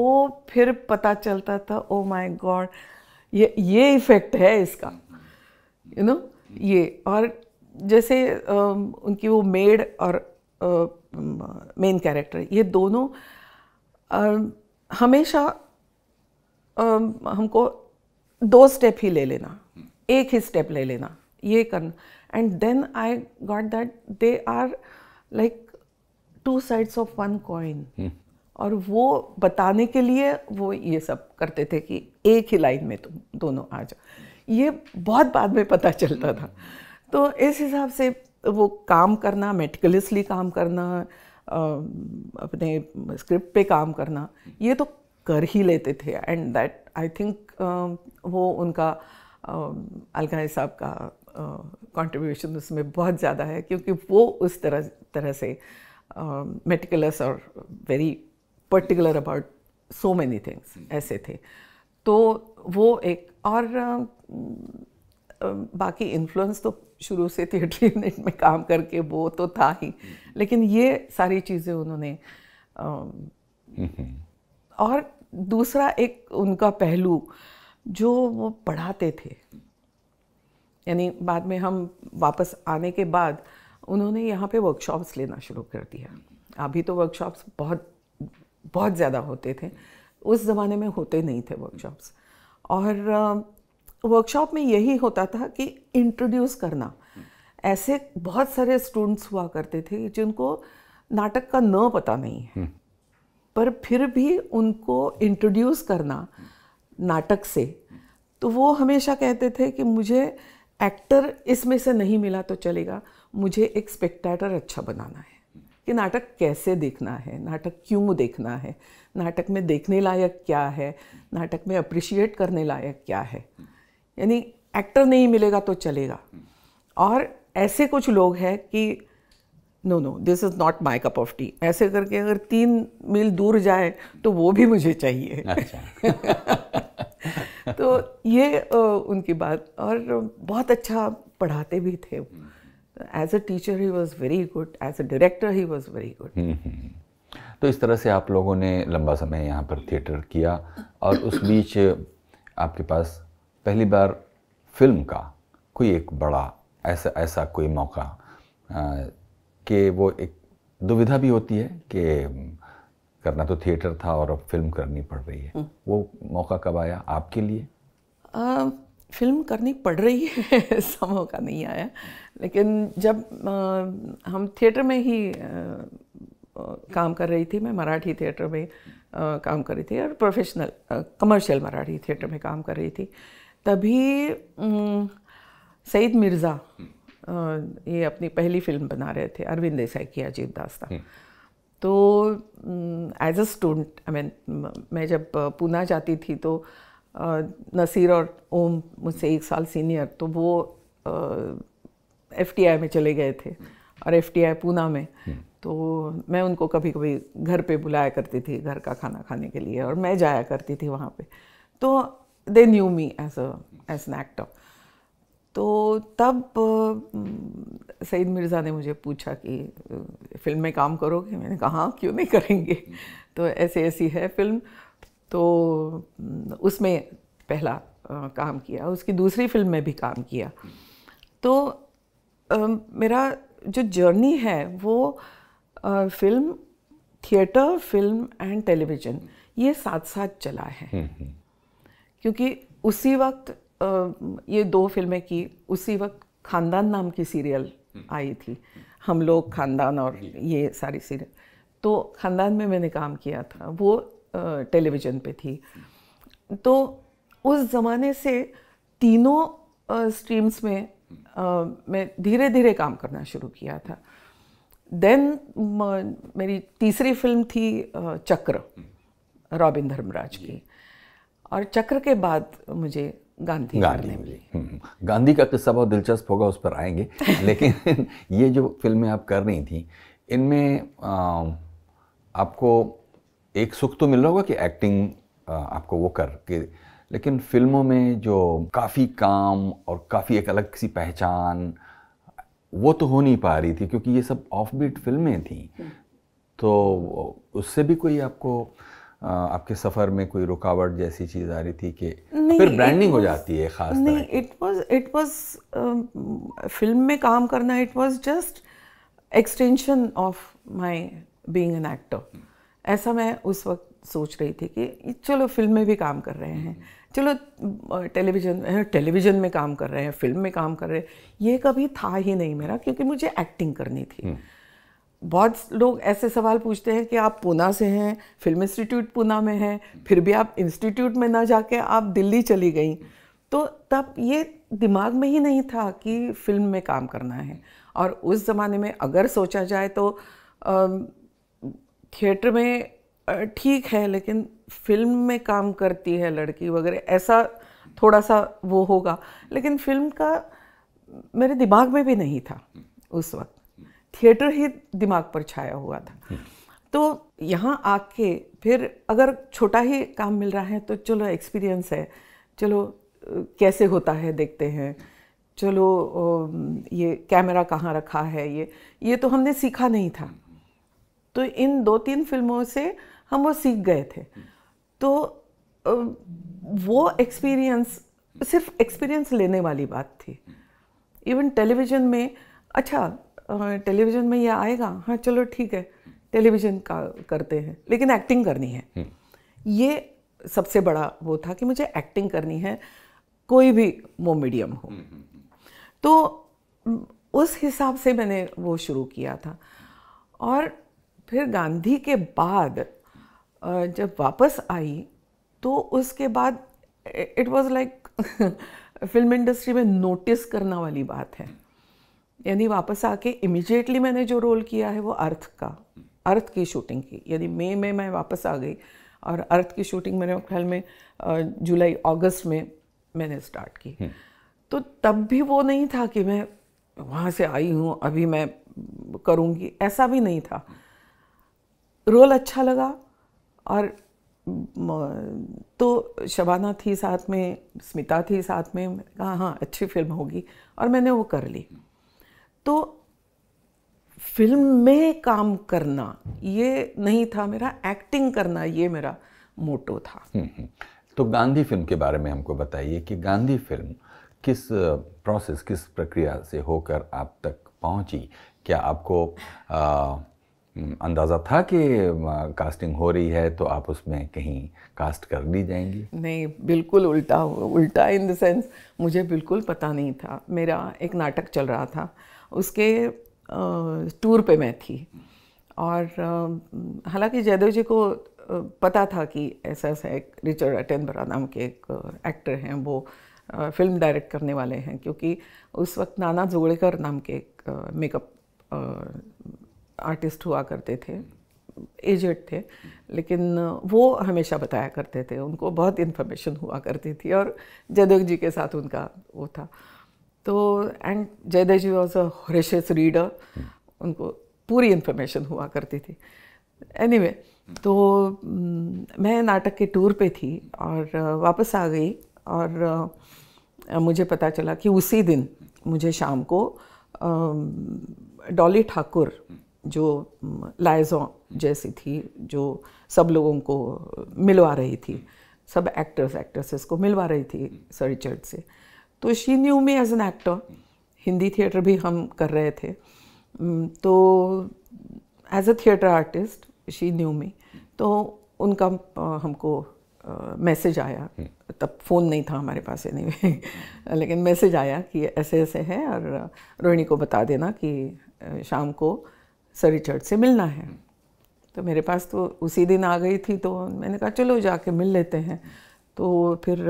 फिर पता चलता था ओ माय गॉड ये ये इफेक्ट है इसका यू नो ये और जैसे उनकी वो मेड और मेन कैरेक्टर ये दोनों हमेशा हमको दो स्टेप ही ले लेना एक ही स्टेप ले लेना ये करना and then I got that they are like two sides of one coin और वो बताने के लिए वो ये सब करते थे कि एक ही लाइन में तुम दोनों आ जाओ ये बहुत बाद में पता चलता था तो इस हिसाब से वो काम करना मेटिकलिसली काम करना अपने स्क्रिप्ट पे काम करना ये तो कर ही लेते थे एंड दैट आई थिंक वो उनका अलगा साहब का कंट्रीब्यूशन uh, उसमें बहुत ज़्यादा है क्योंकि वो उस तरह तरह से uh, um, meticulous or very particular about so many things ऐसे थे तो वो एक और um, um, बाकी इन्फ्लुएंस तो शुरू से थिएटर यूनिट में काम करके वो तो था ही hmm. लेकिन ये सारी चीज़ें उन्होंने um, और दूसरा एक उनका पहलू जो वो पढ़ाते थे यानी बाद में हम वापस आने के बाद उन्होंने यहाँ पे वर्कशॉप्स लेना शुरू कर दिया अभी तो वर्कशॉप्स बहुत बहुत ज़्यादा होते थे उस ज़माने में होते नहीं थे वर्कशॉप्स और वर्कशॉप में यही होता था कि इंट्रोड्यूस करना ऐसे बहुत सारे स्टूडेंट्स हुआ करते थे जिनको नाटक का न पता नहीं है हम्म। पर फिर भी उनको इंट्रोड्यूस करना नाटक से तो वो हमेशा कहते थे कि मुझे एक्टर इसमें से नहीं मिला तो चलेगा मुझे एक स्पेक्टेटर अच्छा बनाना है कि नाटक कैसे देखना है नाटक क्यों देखना है नाटक में देखने लायक क्या है नाटक में अप्रिशिएट करने लायक क्या है यानी एक्टर नहीं मिलेगा तो चलेगा और ऐसे कुछ लोग हैं कि no no this is not my cup of tea ऐसे करके अगर तीन मील दूर जाए तो वो भी मुझे चाहिए अच्छा। [laughs] तो ये उनकी बात और बहुत अच्छा पढ़ाते भी थे as a teacher he was very good as a director he was very good तो इस तरह से आप लोगों ने लंबा समय यहाँ पर थिएटर किया और उस [coughs] बीच आपके पास पहली बार फिल्म का कोई एक बड़ा ऐसा ऐसा कोई मौका कि वो एक दुविधा भी होती है कि करना तो थिएटर था और अब फिल्म करनी पड़ रही है हम्म। वो मौका कब आया आपके लिए आ, फिल्म करनी पड़ रही है समय का नहीं आया लेकिन जब आ, हम थिएटर में ही आ, काम कर रही थी मैं मराठी थिएटर में आ, काम कर रही थी और प्रोफेशनल कमर्शियल मराठी थिएटर में काम कर रही थी तभी सईद मिर्ज़ा ये अपनी पहली फिल्म बना रहे थे अरविंद देसाई की अजीब दास्ता हम्म। तो as a student I mean मैं जब पूना जाती थी तो नसीर और ओम मुझसे एक साल सीनियर तो वो एफ में चले गए थे और एफ टी पूना में हम्म। तो मैं उनको कभी कभी घर पे बुलाया करती थी घर का खाना खाने के लिए और मैं जाया करती थी वहाँ पे तो they knew me as as an actor तो तब सईद मिर्ज़ा ने मुझे पूछा कि फ़िल्म में काम करोगे मैंने कहा हाँ, क्यों नहीं करेंगे तो ऐसे ऐसी है फिल्म तो उसमें पहला आ, काम किया उसकी दूसरी फिल्म में भी काम किया तो आ, मेरा जो जर्नी है वो आ, film theatre film and television ये साथ साथ चला है हम्म, हम्म। क्योंकि उसी वक्त ये दो फिल्में की उसी वक्त खानदान नाम की सीरियल आई थी हम लोग खानदान और ये सारी सीरियल तो खानदान में मैंने काम किया था वो टेलीविज़न पे थी तो उस ज़माने से तीनों स्ट्रीम्स में मैं धीरे धीरे काम करना शुरू किया था देन मेरी तीसरी फिल्म थी चक्र रॉबिन धर्मराज की और चक्र के बाद मुझे गांधी गांधी मिली हम्म, हम्म। गांधी का किस्सा बहुत दिलचस्प होगा उस पर आएंगे [laughs] लेकिन ये जो फिल्में आप कर रही थी इनमें आपको एक सुख तो मिल रहा होगा कि एक्टिंग आपको वो कर के लेकिन फिल्मों में जो काफ़ी काम और काफ़ी एक अलग सी पहचान वो तो हो नहीं पा रही थी क्योंकि ये सब ऑफ बीट फिल्में थी हम्म। तो उससे भी कोई आपको आपके सफ़र में कोई रुकावट जैसी चीज़ आ रही थी कि फिर ब्रांडिंग हो जाती है खास नहीं it was it was film में काम करना it was just extension of my being an actor ऐसा मैं उस वक्त सोच रही थी कि चलो फिल्म में भी काम कर रहे हैं चलो टेलीविज़न टेलीविज़न में काम कर रहे हैं फिल्म में काम कर रहे हैं ये कभी था ही नहीं मेरा क्योंकि मुझे एक्टिंग करनी थी हम्म। बहुत लोग ऐसे सवाल पूछते हैं कि आप पूना से हैं फिल्म इंस्टीट्यूट पूना में हैं फिर भी आप इंस्टीट्यूट में ना जाके आप दिल्ली चली गई तो तब ये दिमाग में ही नहीं था कि फिल्म में काम करना है और उस ज़माने में अगर सोचा जाए तो थिएटर में ठीक है लेकिन फिल्म में काम करती है लड़की वगैरह ऐसा थोड़ा सा वो होगा लेकिन फिल्म का मेरे दिमाग में भी नहीं था उस वक्त थिएटर ही दिमाग पर छाया हुआ था हम्म। तो यहाँ आके फिर अगर छोटा ही काम मिल रहा है तो चलो एक्सपीरियंस है चलो कैसे होता है देखते हैं चलो ये कैमरा कहाँ रखा है ये ये तो हमने सीखा नहीं था तो इन दो तीन फिल्मों से हम वो सीख गए थे तो वो एक्सपीरियंस सिर्फ एक्सपीरियंस लेने वाली बात थी इवन टेलीविज़न में अच्छा टेलीविज़न में ये आएगा हाँ चलो ठीक है टेलीविज़न का करते हैं लेकिन एक्टिंग करनी है हम्म। ये सबसे बड़ा वो था कि मुझे एक्टिंग करनी है कोई भी वो मीडियम हो हम्म, हम्म, तो उस हिसाब से मैंने वो शुरू किया था और फिर गांधी के बाद जब वापस आई तो उसके बाद it was like film industry में नोटिस करना वाली बात है यानी वापस आके इमिजिएटली मैंने जो रोल किया है वो अर्थ का अर्थ की शूटिंग की यदि मई में मैं वापस आ गई और अर्थ की शूटिंग मेरे ख्याल में जुलाई अगस्त में मैंने स्टार्ट की हम्म। तो तब भी वो नहीं था कि मैं वहाँ से आई हूँ अभी मैं करूँगी ऐसा भी नहीं था रोल अच्छा लगा और तो शबाना थी साथ में स्मिता थी साथ में कहा हाँ अच्छी फिल्म होगी और मैंने वो कर ली तो फिल्म में काम करना ये नहीं था मेरा एक्टिंग करना ये मेरा मोटो था हम्म, हम्म। तो गांधी फिल्म के बारे में हमको बताइए कि गांधी फिल्म किस प्रोसेस किस प्रक्रिया से होकर आप तक पहुंची क्या आपको आ, अंदाज़ा था कि कास्टिंग हो रही है तो आप उसमें कहीं कास्ट कर ली जाएंगी नहीं बिल्कुल उल्टा उल्टा इन द सेंस मुझे बिल्कुल पता नहीं था मेरा एक नाटक चल रहा था उसके टूर पे मैं थी और हालांकि जयदेव जी को पता था कि ऐसा ऐसा एक रिचर्ड अटेनबरा नाम के एक एक्टर हैं वो फिल्म डायरेक्ट करने वाले हैं क्योंकि उस वक्त नाना जोड़ेकर नाम के एक मेकअप आर्टिस्ट हुआ करते थे एजेड थे लेकिन वो हमेशा बताया करते थे उनको बहुत इन्फॉर्मेशन हुआ करती थी और जयदेव जी के साथ उनका वो था तो and Jaidev ji was a voracious reader उनको पूरी इन्फॉर्मेशन हुआ करती थी एनी anyway, तो मैं नाटक के टूर पे थी और वापस आ गई और मुझे पता चला कि उसी दिन मुझे शाम को डॉली ठाकुर जो लाइजों जैसी थी जो सब लोगों को मिलवा रही थी सब एक्टर्स एक्ट्रेसेस को मिलवा रही थी सर रिचर्ड से तो she knew me as an actor Hindi theatre भी हम कर रहे थे तो as a theatre artist she knew me तो उनका हमको मैसेज आया तब फ़ोन नहीं था हमारे पास एनी [laughs] लेकिन मैसेज आया कि ऐसे ऐसे है और रोहिणी को बता देना कि शाम को सर रिचर्ड से मिलना है तो मेरे पास तो उसी दिन आ गई थी तो मैंने कहा चलो जाके मिल लेते हैं तो फिर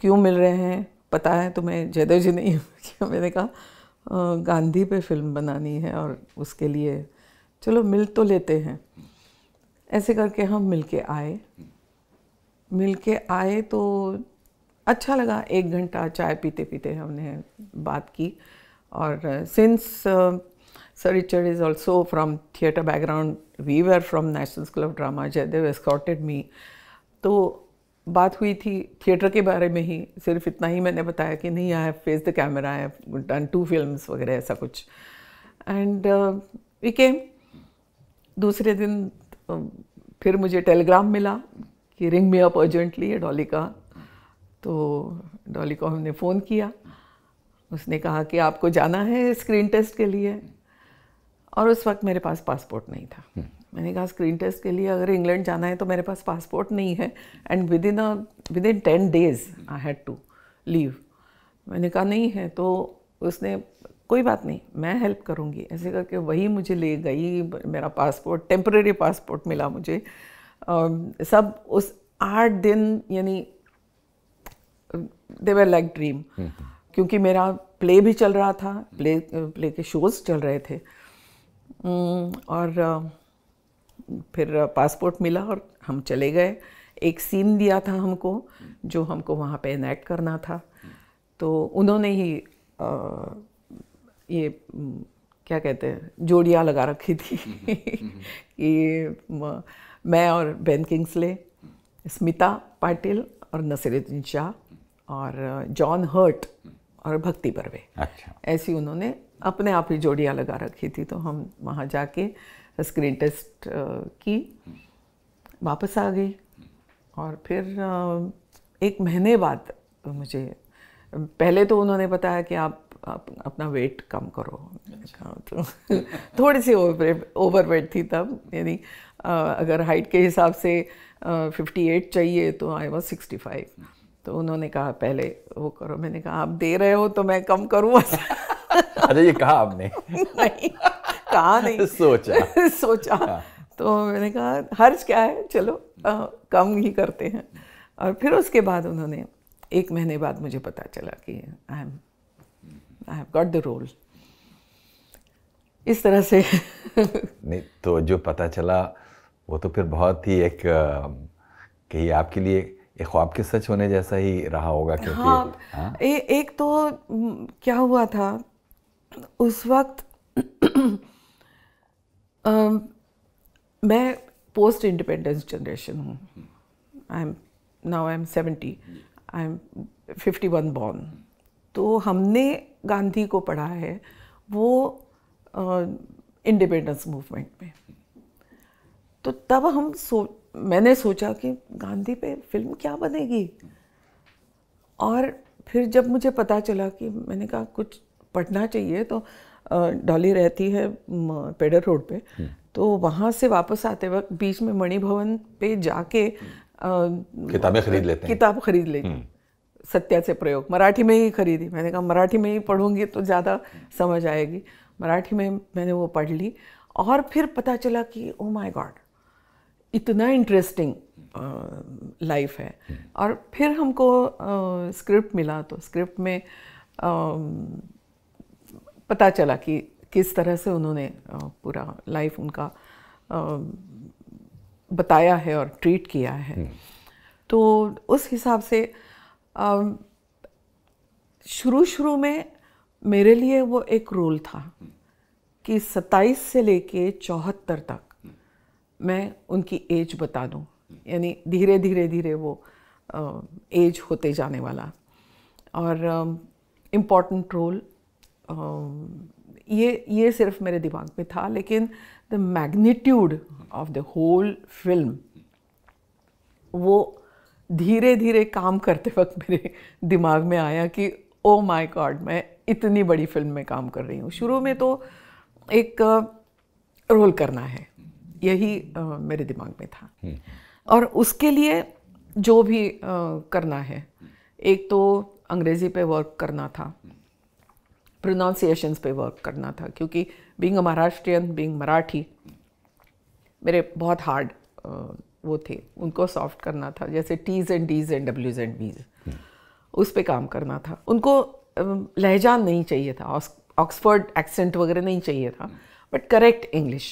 क्यों मिल रहे हैं पता है तो मैं जयदेव जी नहीं क्यों [laughs] मैंने कहा गांधी पे फिल्म बनानी है और उसके लिए चलो मिल तो लेते हैं ऐसे करके हम मिल के आए मिल के आए तो अच्छा लगा एक घंटा चाय पीते पीते हमने बात की और since Sir Richard is also from theatre background. We were from National School of Drama. Jaydev escorted me. तो बात हुई थी थिएटर के बारे में ही सिर्फ इतना ही मैंने बताया कि नहीं I face the camera I done to film वगैरह ऐसा कुछ एंड वी केम दूसरे दिन uh, फिर मुझे टेलीग्राम मिला कि रिंग मी अप अर्जेंटली है डॉली का तो डॉली को हमने फ़ोन किया उसने कहा कि आपको जाना है स्क्रीन टेस्ट के लिए और उस वक्त मेरे पास पासपोर्ट नहीं था हम्म। मैंने कहा स्क्रीन टेस्ट के लिए अगर इंग्लैंड जाना है तो मेरे पास पासपोर्ट नहीं है and within within ten days I had to leave मैंने कहा नहीं है तो उसने कोई बात नहीं मैं हेल्प करूँगी ऐसे करके वही मुझे ले गई मेरा पासपोर्ट टेम्प्रेरी पासपोर्ट मिला मुझे uh, सब उस आठ दिन यानी दे वर लाइक ड्रीम क्योंकि मेरा प्ले भी चल रहा था प्ले प्ले के शोज़ चल रहे थे हम्म, और फिर पासपोर्ट मिला और हम चले गए एक सीन दिया था हमको जो हमको वहाँ पे इनेक्ट करना था तो उन्होंने ही आ, ये हम्म, क्या कहते हैं जोड़ियाँ लगा रखी थी कि [laughs] मैं और बेन किंग्सले स्मिता पाटिल और नसीरुद्दीन शाह और जॉन हर्ट और भक्ति बर्वे अच्छा। ऐसी उन्होंने अपने आप ही जोड़ियाँ लगा रखी थी तो हम वहाँ जाके स्क्रीन टेस्ट की वापस आ गई और फिर एक महीने बाद मुझे पहले तो उन्होंने बताया कि आप अपना वेट कम करो अच्छा। हाँ, तो [laughs] थोड़ी सी ओवर ओवर वेट थी तब यानी अगर हाइट के हिसाब से फिफ्टी एट चाहिए तो आई वॉज सिक्सटी फाइव तो उन्होंने कहा पहले वो करो मैंने कहा आप दे रहे हो तो मैं कम करूँ [laughs] अच्छा ये कहा आपने नहीं कहा नहीं सोचा सोचा हाँ। तो मैंने कहा हर्ज क्या है चलो आ, कम ही करते हैं और फिर उसके बाद उन्होंने एक महीने बाद मुझे पता चला कि I am I have got the role इस तरह से नहीं तो जो पता चला वो तो फिर बहुत ही एक कही आपके लिए एक ख्वाब के सच होने जैसा ही रहा होगा क्योंकि हाँ, हाँ? ए, एक तो क्या हुआ था उस वक्त आ, मैं पोस्ट इंडिपेंडेंस जनरेशन हूँ I am now I am seventy I am fifty one born तो हमने गांधी को पढ़ा है वो इंडिपेंडेंस मूवमेंट में तो तब हम सो मैंने सोचा कि गांधी पे फिल्म क्या बनेगी और फिर जब मुझे पता चला कि मैंने कहा कुछ पढ़ना चाहिए तो डॉली रहती है पेडर रोड पे हम्म। तो वहाँ से वापस आते वक्त बीच में मणि भवन पे जाके किताबें खरीद लेते हैं किताब खरीद लेती हम्म। सत्या से प्रयोग मराठी में ही खरीदी मैंने कहा मराठी में ही पढ़ूंगी तो ज़्यादा समझ आएगी मराठी में मैंने वो पढ़ ली और फिर पता चला कि ओ माय गॉड इतना इंटरेस्टिंग लाइफ है हम्म। और फिर हमको स्क्रिप्ट मिला तो स्क्रिप्ट में पता चला कि किस तरह से उन्होंने पूरा लाइफ उनका बताया है और ट्रीट किया है हम्म। तो उस हिसाब से शुरू शुरू में मेरे लिए वो एक रोल था कि 27 से लेके चौहत्तर तक मैं उनकी एज बता दूं यानी धीरे धीरे धीरे वो एज होते जाने वाला और इम्पॉर्टेंट रोल ये ये सिर्फ मेरे दिमाग में था लेकिन the magnitude of the whole film वो धीरे धीरे काम करते वक्त मेरे दिमाग में आया कि ओ माय गॉड मैं इतनी बड़ी फिल्म में काम कर रही हूँ शुरू में तो एक रोल करना है यही मेरे दिमाग में था हम्म। और उसके लिए जो भी करना है एक तो अंग्रेज़ी पे वर्क करना था प्रोनाउंसिएशंस पे वर्क करना था क्योंकि being a Maharashtrian being Marathi मेरे बहुत हार्ड वो थे उनको सॉफ्ट करना था जैसे टीज एंड डीज एंड डब्ल्यूज एंड बीज उस पर काम करना था उनको लहजा नहीं चाहिए था ऑक्सफर्ड एक्सेंट वगैरह नहीं चाहिए था बट करेक्ट इंग्लिश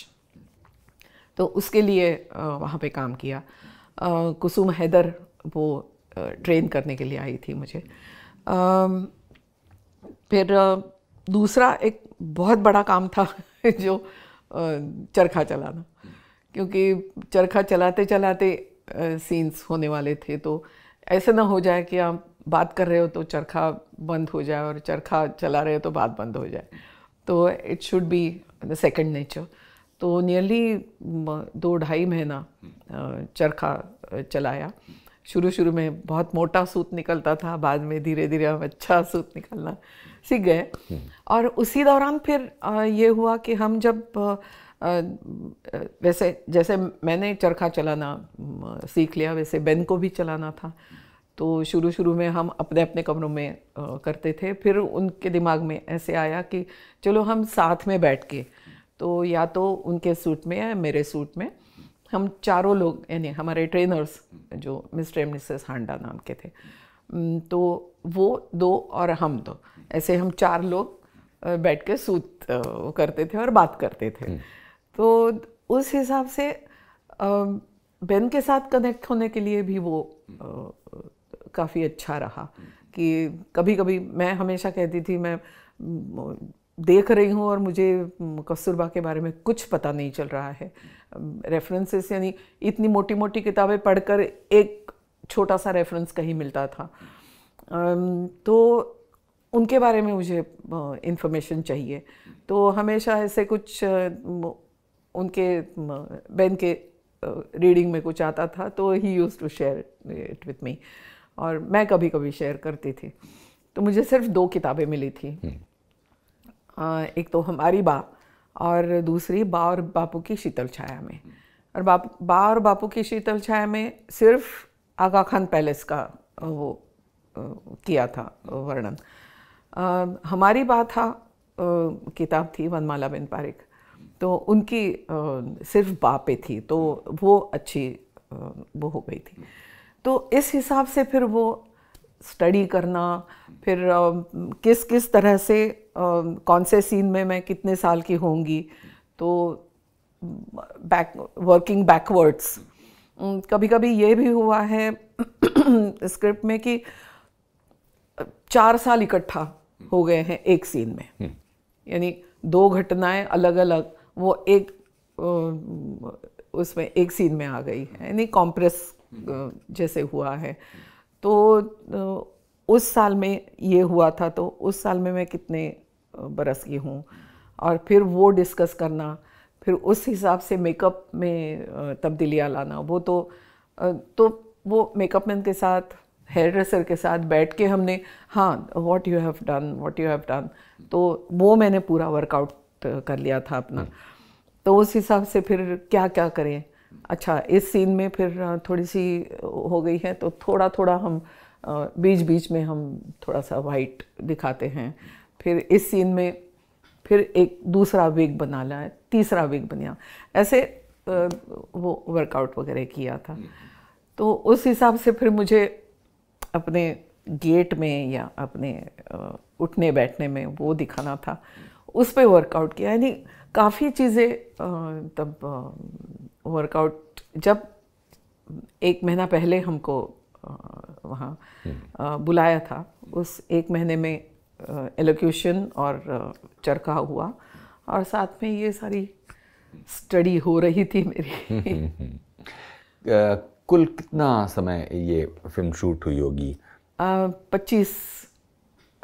तो उसके लिए वहाँ पे काम किया कुसुम हैदर वो ट्रेन करने के लिए आई थी मुझे फिर दूसरा एक बहुत बड़ा काम था [laughs] जो चरखा चलाना क्योंकि चरखा चलाते चलाते सीन्स होने वाले थे तो ऐसे ना हो जाए कि आप बात कर रहे हो तो चरखा बंद हो जाए और चरखा चला रहे हो तो बात बंद हो जाए तो it should be the second nature तो नियरली दो ढाई महीना चरखा चलाया शुरू शुरू में बहुत मोटा सूत निकलता था बाद में धीरे धीरे हम अच्छा सूत निकलना सीख गए हम्म। और उसी दौरान फिर ये हुआ कि हम जब वैसे जैसे मैंने चरखा चलाना सीख लिया वैसे बेन को भी चलाना था तो शुरू शुरू में हम अपने अपने कमरों में करते थे फिर उनके दिमाग में ऐसे आया कि चलो हम साथ में बैठ के तो या तो उनके सूट में या मेरे सूट में हम चारों लोग यानी हमारे ट्रेनर्स जो मिस्टर एंड मिसेस हांडा नाम के थे हम्म, तो वो दो और हम दो ऐसे हम चार लोग बैठ के सूत करते थे और बात करते थे हम्म। तो उस हिसाब से बहन के साथ कनेक्ट होने के लिए भी वो काफ़ी अच्छा रहा कि कभी कभी मैं हमेशा कहती थी मैं देख रही हूँ और मुझे कस्तूरबा के बारे में कुछ पता नहीं चल रहा है रेफरेंसेस यानी इतनी मोटी मोटी किताबें पढ़कर एक छोटा सा रेफरेंस कहीं मिलता था तो उनके बारे में मुझे इन्फॉर्मेशन चाहिए तो हमेशा ऐसे कुछ उनके बहन के रीडिंग में कुछ आता था तो ही used to share it with me और मैं कभी कभी शेयर करती थी तो मुझे सिर्फ दो किताबें मिली थी हम्म। एक तो हमारी बा और दूसरी बा और बापू की शीतल छाया में और बाप बा और बापू की शीतल छाया में सिर्फ आगा खान पैलेस का वो किया था वर्णन हमारी बात था किताब थी वनमाला बिन पारिक तो उनकी सिर्फ बापे थी तो वो अच्छी वो हो गई थी तो इस हिसाब से फिर वो स्टडी करना फिर किस किस तरह से कौन से सीन में मैं कितने साल की होंगी तो बैक वर्किंग बैकवर्ड्स कभी कभी ये भी हुआ है [clears throat] स्क्रिप्ट में कि चार साल इकट्ठा हो गए हैं एक सीन में हम्म। यानी दो घटनाएं अलग अलग वो एक उसमें एक सीन में आ गई है यानी कॉम्प्रेस जैसे हुआ है तो उस साल में ये हुआ था तो उस साल में मैं कितने बरस की हूँ और फिर वो डिस्कस करना फिर उस हिसाब से मेकअप में तब्दीलियाँ लाना वो तो तो वो मेकअप मैन के साथ हेयर ड्रेसर के साथ बैठ के हमने हाँ what you have done what you have done तो वो मैंने पूरा वर्कआउट कर लिया था अपना तो उस हिसाब से फिर क्या क्या करें अच्छा इस सीन में फिर थोड़ी सी हो गई है तो थोड़ा थोड़ा हम बीच बीच में हम थोड़ा सा वाइट दिखाते हैं फिर इस सीन में फिर एक दूसरा वेग बना ला तीसरा वेग बनिया ऐसे वो वर्कआउट वगैरह किया था हम्म। तो उस हिसाब से फिर मुझे अपने गेट में या अपने उठने बैठने में वो दिखाना था उस पर वर्कआउट किया यानी काफ़ी चीज़ें तब वर्कआउट जब एक महीना पहले हमको वहाँ हम्म। बुलाया था उस एक महीने में एलोक्यूशन uh, और uh, चरखा हुआ और साथ में ये सारी स्टडी हो रही थी मेरी [laughs] कुल कितना समय ये फिल्म शूट हुई होगी पच्चीस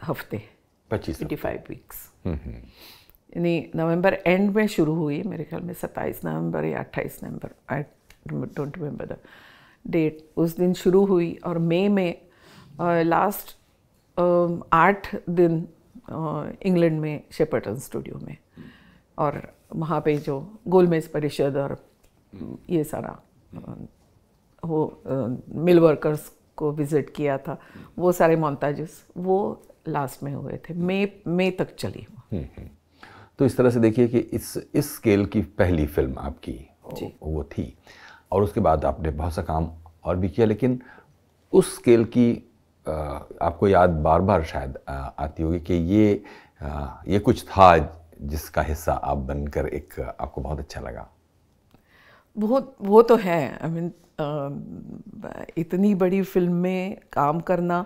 हफ्ते पच्चीस ट्वेंटी फाइव वीक्स यानी नवंबर एंड में शुरू हुई मेरे ख्याल में सत्ताईस नवंबर या अट्ठाईस नवंबर I don't remember the date उस दिन शुरू हुई और मई में लास्ट आठ दिन इंग्लैंड में शेपर्टन स्टूडियो में और वहाँ पे जो गोलमेज परिषद और ये सारा वो मिल वर्कर्स को विज़िट किया था वो सारे मोन्ताजेस वो लास्ट में हुए थे मई मई तक चली हम्म, हम्म। तो इस तरह से देखिए कि इस इस स्केल की पहली फिल्म आपकी वो थी और उसके बाद आपने बहुत सा काम और भी किया लेकिन उस स्केल की आपको याद बार बार शायद आती होगी कि ये ये कुछ था जिसका हिस्सा आप बनकर एक आपको बहुत अच्छा लगा वो वो तो है आई I मीन mean, इतनी बड़ी फिल्म में काम करना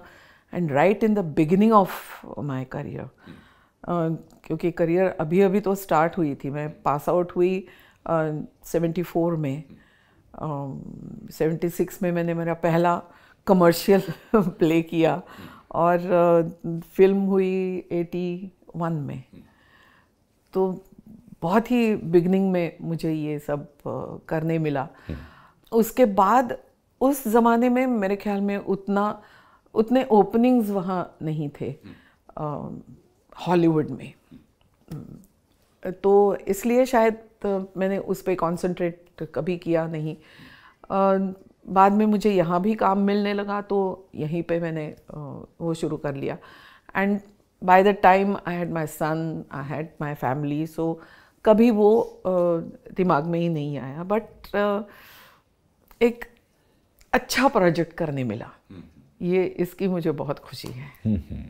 and right in the beginning of my career क्योंकि करियर अभी अभी तो स्टार्ट हुई थी मैं पास आउट हुई सेवेंटी uh, फोर में सेवेंटी uh, सिक्स में मैंने मेरा पहला uh, कमर्शियल प्ले [laughs] किया और फिल्म हुई 81 में तो बहुत ही बिगनिंग में मुझे ये सब करने मिला उसके बाद उस ज़माने में मेरे ख्याल में उतना उतने ओपनिंग्स वहाँ नहीं थे हॉलीवुड में तो इसलिए शायद मैंने उस पर कॉन्सेंट्रेट कभी किया नहीं बाद में मुझे यहाँ भी काम मिलने लगा तो यहीं पे मैंने वो शुरू कर लिया and by the time I had my son I had my family so कभी वो दिमाग में ही नहीं आया बट एक अच्छा प्रोजेक्ट करने मिला हम्म। ये इसकी मुझे बहुत खुशी है हम्म, हम्म।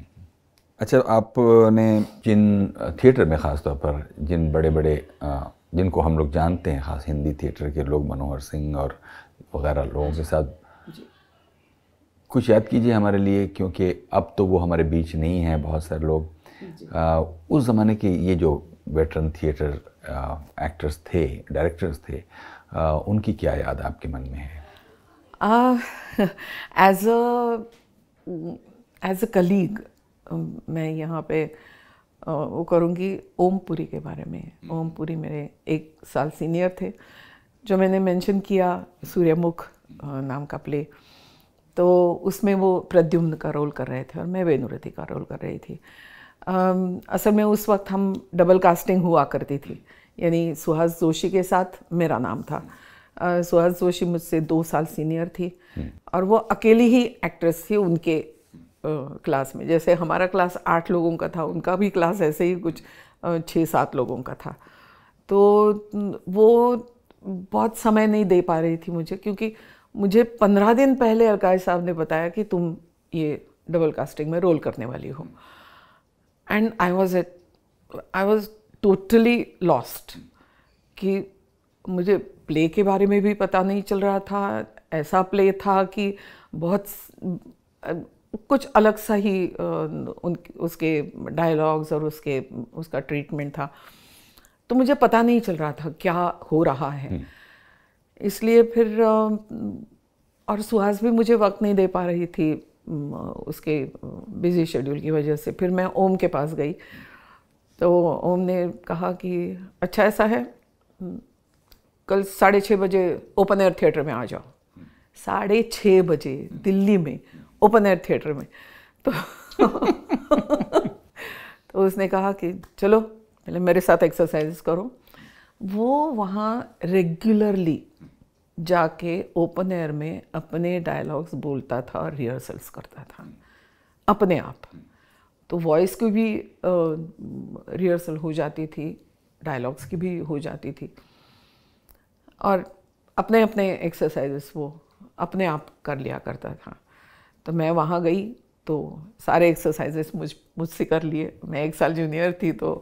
अच्छा आपने जिन थिएटर में ख़ास तौर पर जिन बड़े बड़े जिनको हम लोग जानते हैं ख़ास हिंदी थिएटर के लोग मनोहर सिंह और वगैरह लोगों के साथ कुछ याद कीजिए हमारे लिए क्योंकि अब तो वो हमारे बीच नहीं है बहुत सारे लोग आ, उस ज़माने के ये जो वेटरन थिएटर एक्टर्स थे डायरेक्टर्स थे आ, उनकी क्या याद आपके मन में है as a as a colleague मैं यहाँ पे वो करूँगी ओमपुरी के बारे में हम्म। ओमपुरी मेरे एक साल सीनियर थे uh, जो मैंने मेंशन किया सूर्यमुख नाम का प्ले तो उसमें वो प्रद्युम्न का रोल कर रहे थे और मैं वेनुरथी का रोल कर रही थी असल में उस वक्त हम डबल कास्टिंग हुआ करती थी यानी सुहास जोशी के साथ मेरा नाम था सुहास जोशी मुझसे दो साल सीनियर थी हम्म। और वो अकेली ही एक्ट्रेस थी उनके क्लास में जैसे हमारा क्लास आठ लोगों का था उनका भी क्लास ऐसे ही कुछ छः सात लोगों का था तो वो बहुत समय नहीं दे पा रही थी मुझे क्योंकि मुझे पंद्रह दिन पहले अरकाज साहब ने बताया कि तुम ये डबल कास्टिंग में रोल करने वाली हो and I was at I was totally lost कि मुझे प्ले के बारे में भी पता नहीं चल रहा था ऐसा प्ले था कि बहुत कुछ अलग सा ही उन उसके डायलॉग्स और उसके उसका ट्रीटमेंट था तो मुझे पता नहीं चल रहा था क्या हो रहा है हम्म। इसलिए फिर और सुहास भी मुझे वक्त नहीं दे पा रही थी उसके बिज़ी शेड्यूल की वजह से फिर मैं ओम के पास गई तो ओम ने कहा कि अच्छा ऐसा है कल साढ़े छः बजे ओपन एयर थिएटर में आ जाओ साढ़े छः बजे दिल्ली में ओपन एयर थिएटर में तो [laughs] तो उसने कहा कि चलो पहले मेरे साथ एक्सरसाइज करो वो वहाँ रेगुलरली जाके ओपन एयर में अपने डायलॉग्स बोलता था और रिहर्सल्स करता था अपने आप तो वॉइस की भी रिहर्सल हो जाती थी डायलॉग्स की भी हो जाती थी और अपने अपने एक्सरसाइजेस वो अपने आप कर लिया करता था तो मैं वहाँ गई तो सारे एक्सरसाइजेस मुझ मुझसे कर लिए मैं एक साल जूनियर थी तो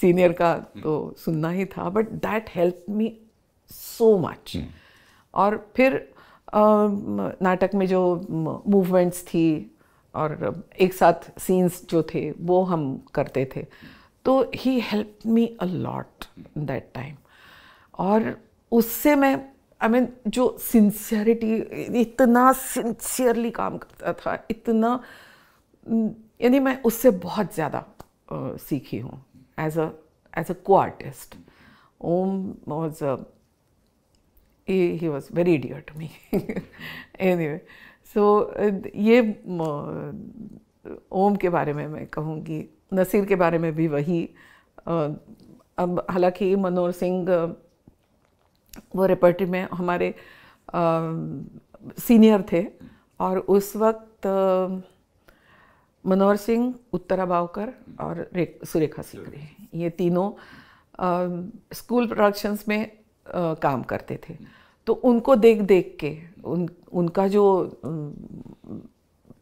सीनियर का hmm. तो सुनना ही था but that help me so much और फिर नाटक में जो मूवमेंट्स थी और एक साथ सीन्स जो थे वो हम करते थे तो ही help me a lot that time और उससे मैं आई I मीन mean, जो सिंसियरिटी इतना सिंसियरली काम करता था इतना यानी मैं उससे बहुत ज़्यादा सीखी हूँ as a as a co-artist. Om was a he, he was very dear to me. [laughs] anyway, so ये ओम के बारे में मैं कहूँगी नसीर के बारे में भी वही अब हालांकि मनोहर सिंह वो रेपर्टरी में हमारे सीनियर थे और उस वक्त मनोहर सिंह उत्तरा बावकर और सुरेखा सिकरी ये तीनों स्कूल प्रोडक्शंस में आ, काम करते थे तो उनको देख देख के उन उनका जो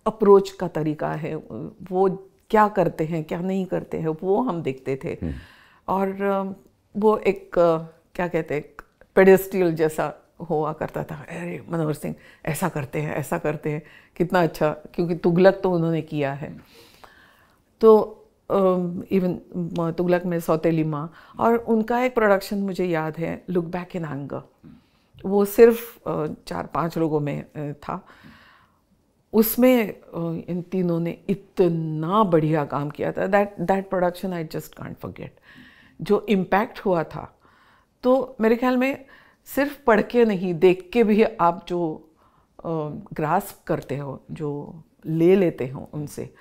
अप्रोच का तरीका है वो क्या करते हैं क्या नहीं करते हैं वो हम देखते थे हम्म। और वो एक क्या कहते हैं पेडेस्टियल जैसा हुआ करता था अरे मनोहर सिंह ऐसा करते हैं ऐसा करते हैं कितना अच्छा क्योंकि तुगलक तो उन्होंने किया है तो इवन तुगलक में सौतेली माँ और उनका एक प्रोडक्शन मुझे याद है लुक बैक इन हंग वो सिर्फ चार पांच लोगों में था उसमें इन तीनों ने इतना बढ़िया काम किया था that that production I just can't forget जो इम्पैक्ट हुआ था तो मेरे ख्याल में सिर्फ पढ़ के नहीं देख के भी आप जो ग्रास्प करते हो जो ले लेते हो उनसे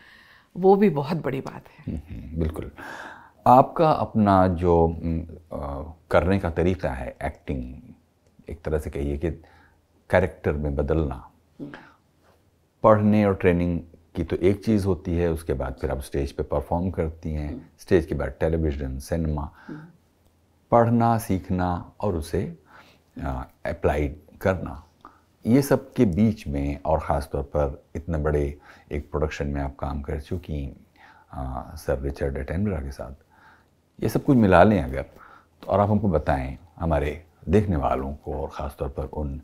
वो भी बहुत बड़ी बात है हम्म, हम्म, बिल्कुल आपका अपना जो करने का तरीका है एक्टिंग एक तरह से कहिए कि कैरेक्टर में बदलना पढ़ने और ट्रेनिंग की तो एक चीज़ होती है उसके बाद फिर आप स्टेज पे परफॉर्म करती हैं स्टेज हम्म। के बाद टेलीविज़न सिनेमा पढ़ना सीखना और उसे अप्लाइड हाँ, करना ये सब के बीच में और ख़ास तौर पर इतने बड़े एक प्रोडक्शन में आप काम कर चुकी सर रिचर्ड एटेनबरा के साथ ये सब कुछ मिला लें अगर तो और आप हमको बताएं हमारे देखने वालों को और ख़ास तौर पर उन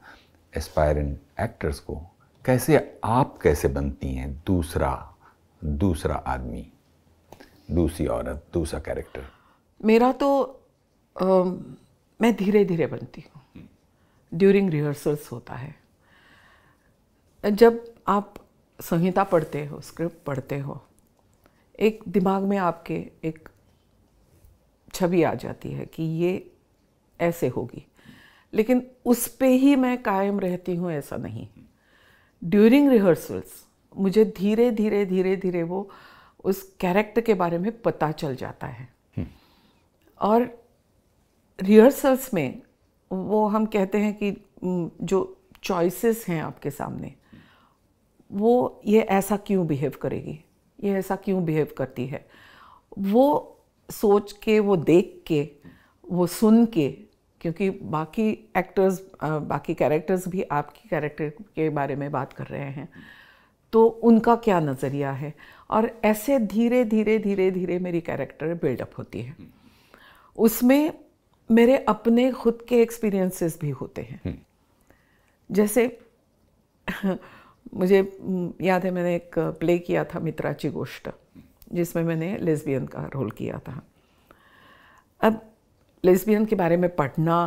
एस्पायरिंग एक्टर्स को कैसे आप कैसे बनती हैं दूसरा दूसरा आदमी दूसरी औरत दूसरा कैरेक्टर मेरा तो आ, मैं धीरे धीरे बनती हूँ ड्यूरिंग रिहर्सल्स होता है जब आप संहिता पढ़ते हो स्क्रिप्ट पढ़ते हो एक दिमाग में आपके एक छवि आ जाती है कि ये ऐसे होगी लेकिन उस पे ही मैं कायम रहती हूँ ऐसा नहीं ड्यूरिंग रिहर्सल्स मुझे धीरे धीरे धीरे धीरे वो उस कैरेक्टर के बारे में पता चल जाता है हम्म। और रिहर्सल्स में वो हम कहते हैं कि जो चॉइसेस हैं आपके सामने वो ये ऐसा क्यों बिहेव करेगी ये ऐसा क्यों बिहेव करती है वो सोच के वो देख के वो सुन के क्योंकि बाकी एक्टर्स बाकी कैरेक्टर्स भी आपकी कैरेक्टर के बारे में बात कर रहे हैं तो उनका क्या नज़रिया है और ऐसे धीरे धीरे धीरे धीरे मेरी कैरेक्टर बिल्डअप होती है उसमें मेरे अपने खुद के एक्सपीरियंसेस भी होते हैं हम्म। जैसे मुझे याद है मैंने एक प्ले किया था मित्राची गोष्ट जिसमें मैंने लेस्बियन का रोल किया था अब लेस्बियन के बारे में पढ़ना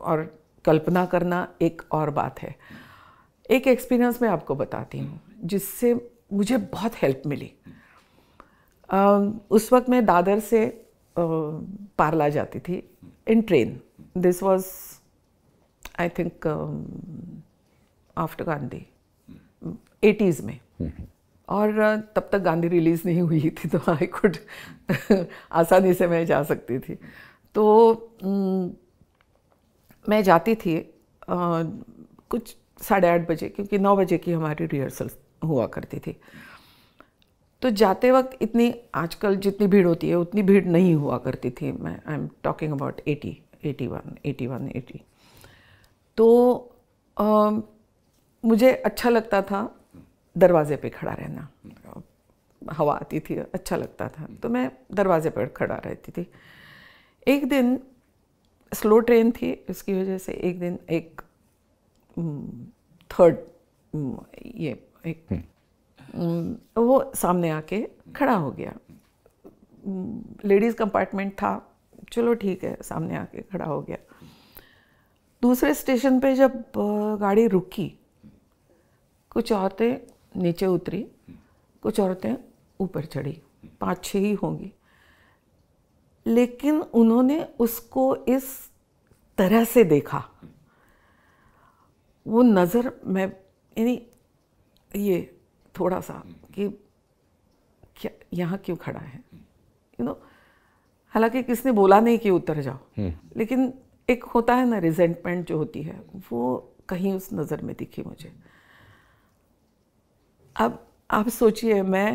और कल्पना करना एक और बात है एक एक्सपीरियंस मैं आपको बताती हूँ जिससे मुझे बहुत हेल्प मिली उस वक्त मैं दादर से पार्ला जाती थी in train this was I think after Gandhi eighties में और uh, तब तक गांधी रिलीज़ नहीं हुई थी तो आई कुड [laughs] आसानी से मैं जा सकती थी तो mm, मैं जाती थी कुछ साढ़े आठ बजे क्योंकि नौ बजे की हमारी रिहर्सल हुआ करती थी तो जाते वक्त इतनी आजकल जितनी भीड़ होती है उतनी भीड़ नहीं हुआ करती थी मैं I am talking about eighty eighty one eighty one eighty तो आ, मुझे अच्छा लगता था दरवाजे पे खड़ा रहना हवा आती थी अच्छा लगता था तो मैं दरवाजे पर खड़ा रहती थी एक दिन स्लो ट्रेन थी इसकी वजह से एक दिन एक थर्ड ये एक हम्म। वो सामने आके खड़ा हो गया लेडीज़ कंपार्टमेंट था चलो ठीक है सामने आके खड़ा हो गया दूसरे स्टेशन पे जब गाड़ी रुकी कुछ औरतें नीचे उतरी कुछ औरतें ऊपर चढ़ी पाँच छः ही होंगी लेकिन उन्होंने उसको इस तरह से देखा वो नज़र मैं यानी ये थोड़ा सा कि क्या यहाँ क्यों खड़ा है यू नो हालांकि किसने बोला नहीं कि उतर जाओ हम्म। लेकिन एक होता है ना रिजेंटमेंट जो होती है वो कहीं उस नज़र में दिखी मुझे अब आप सोचिए मैं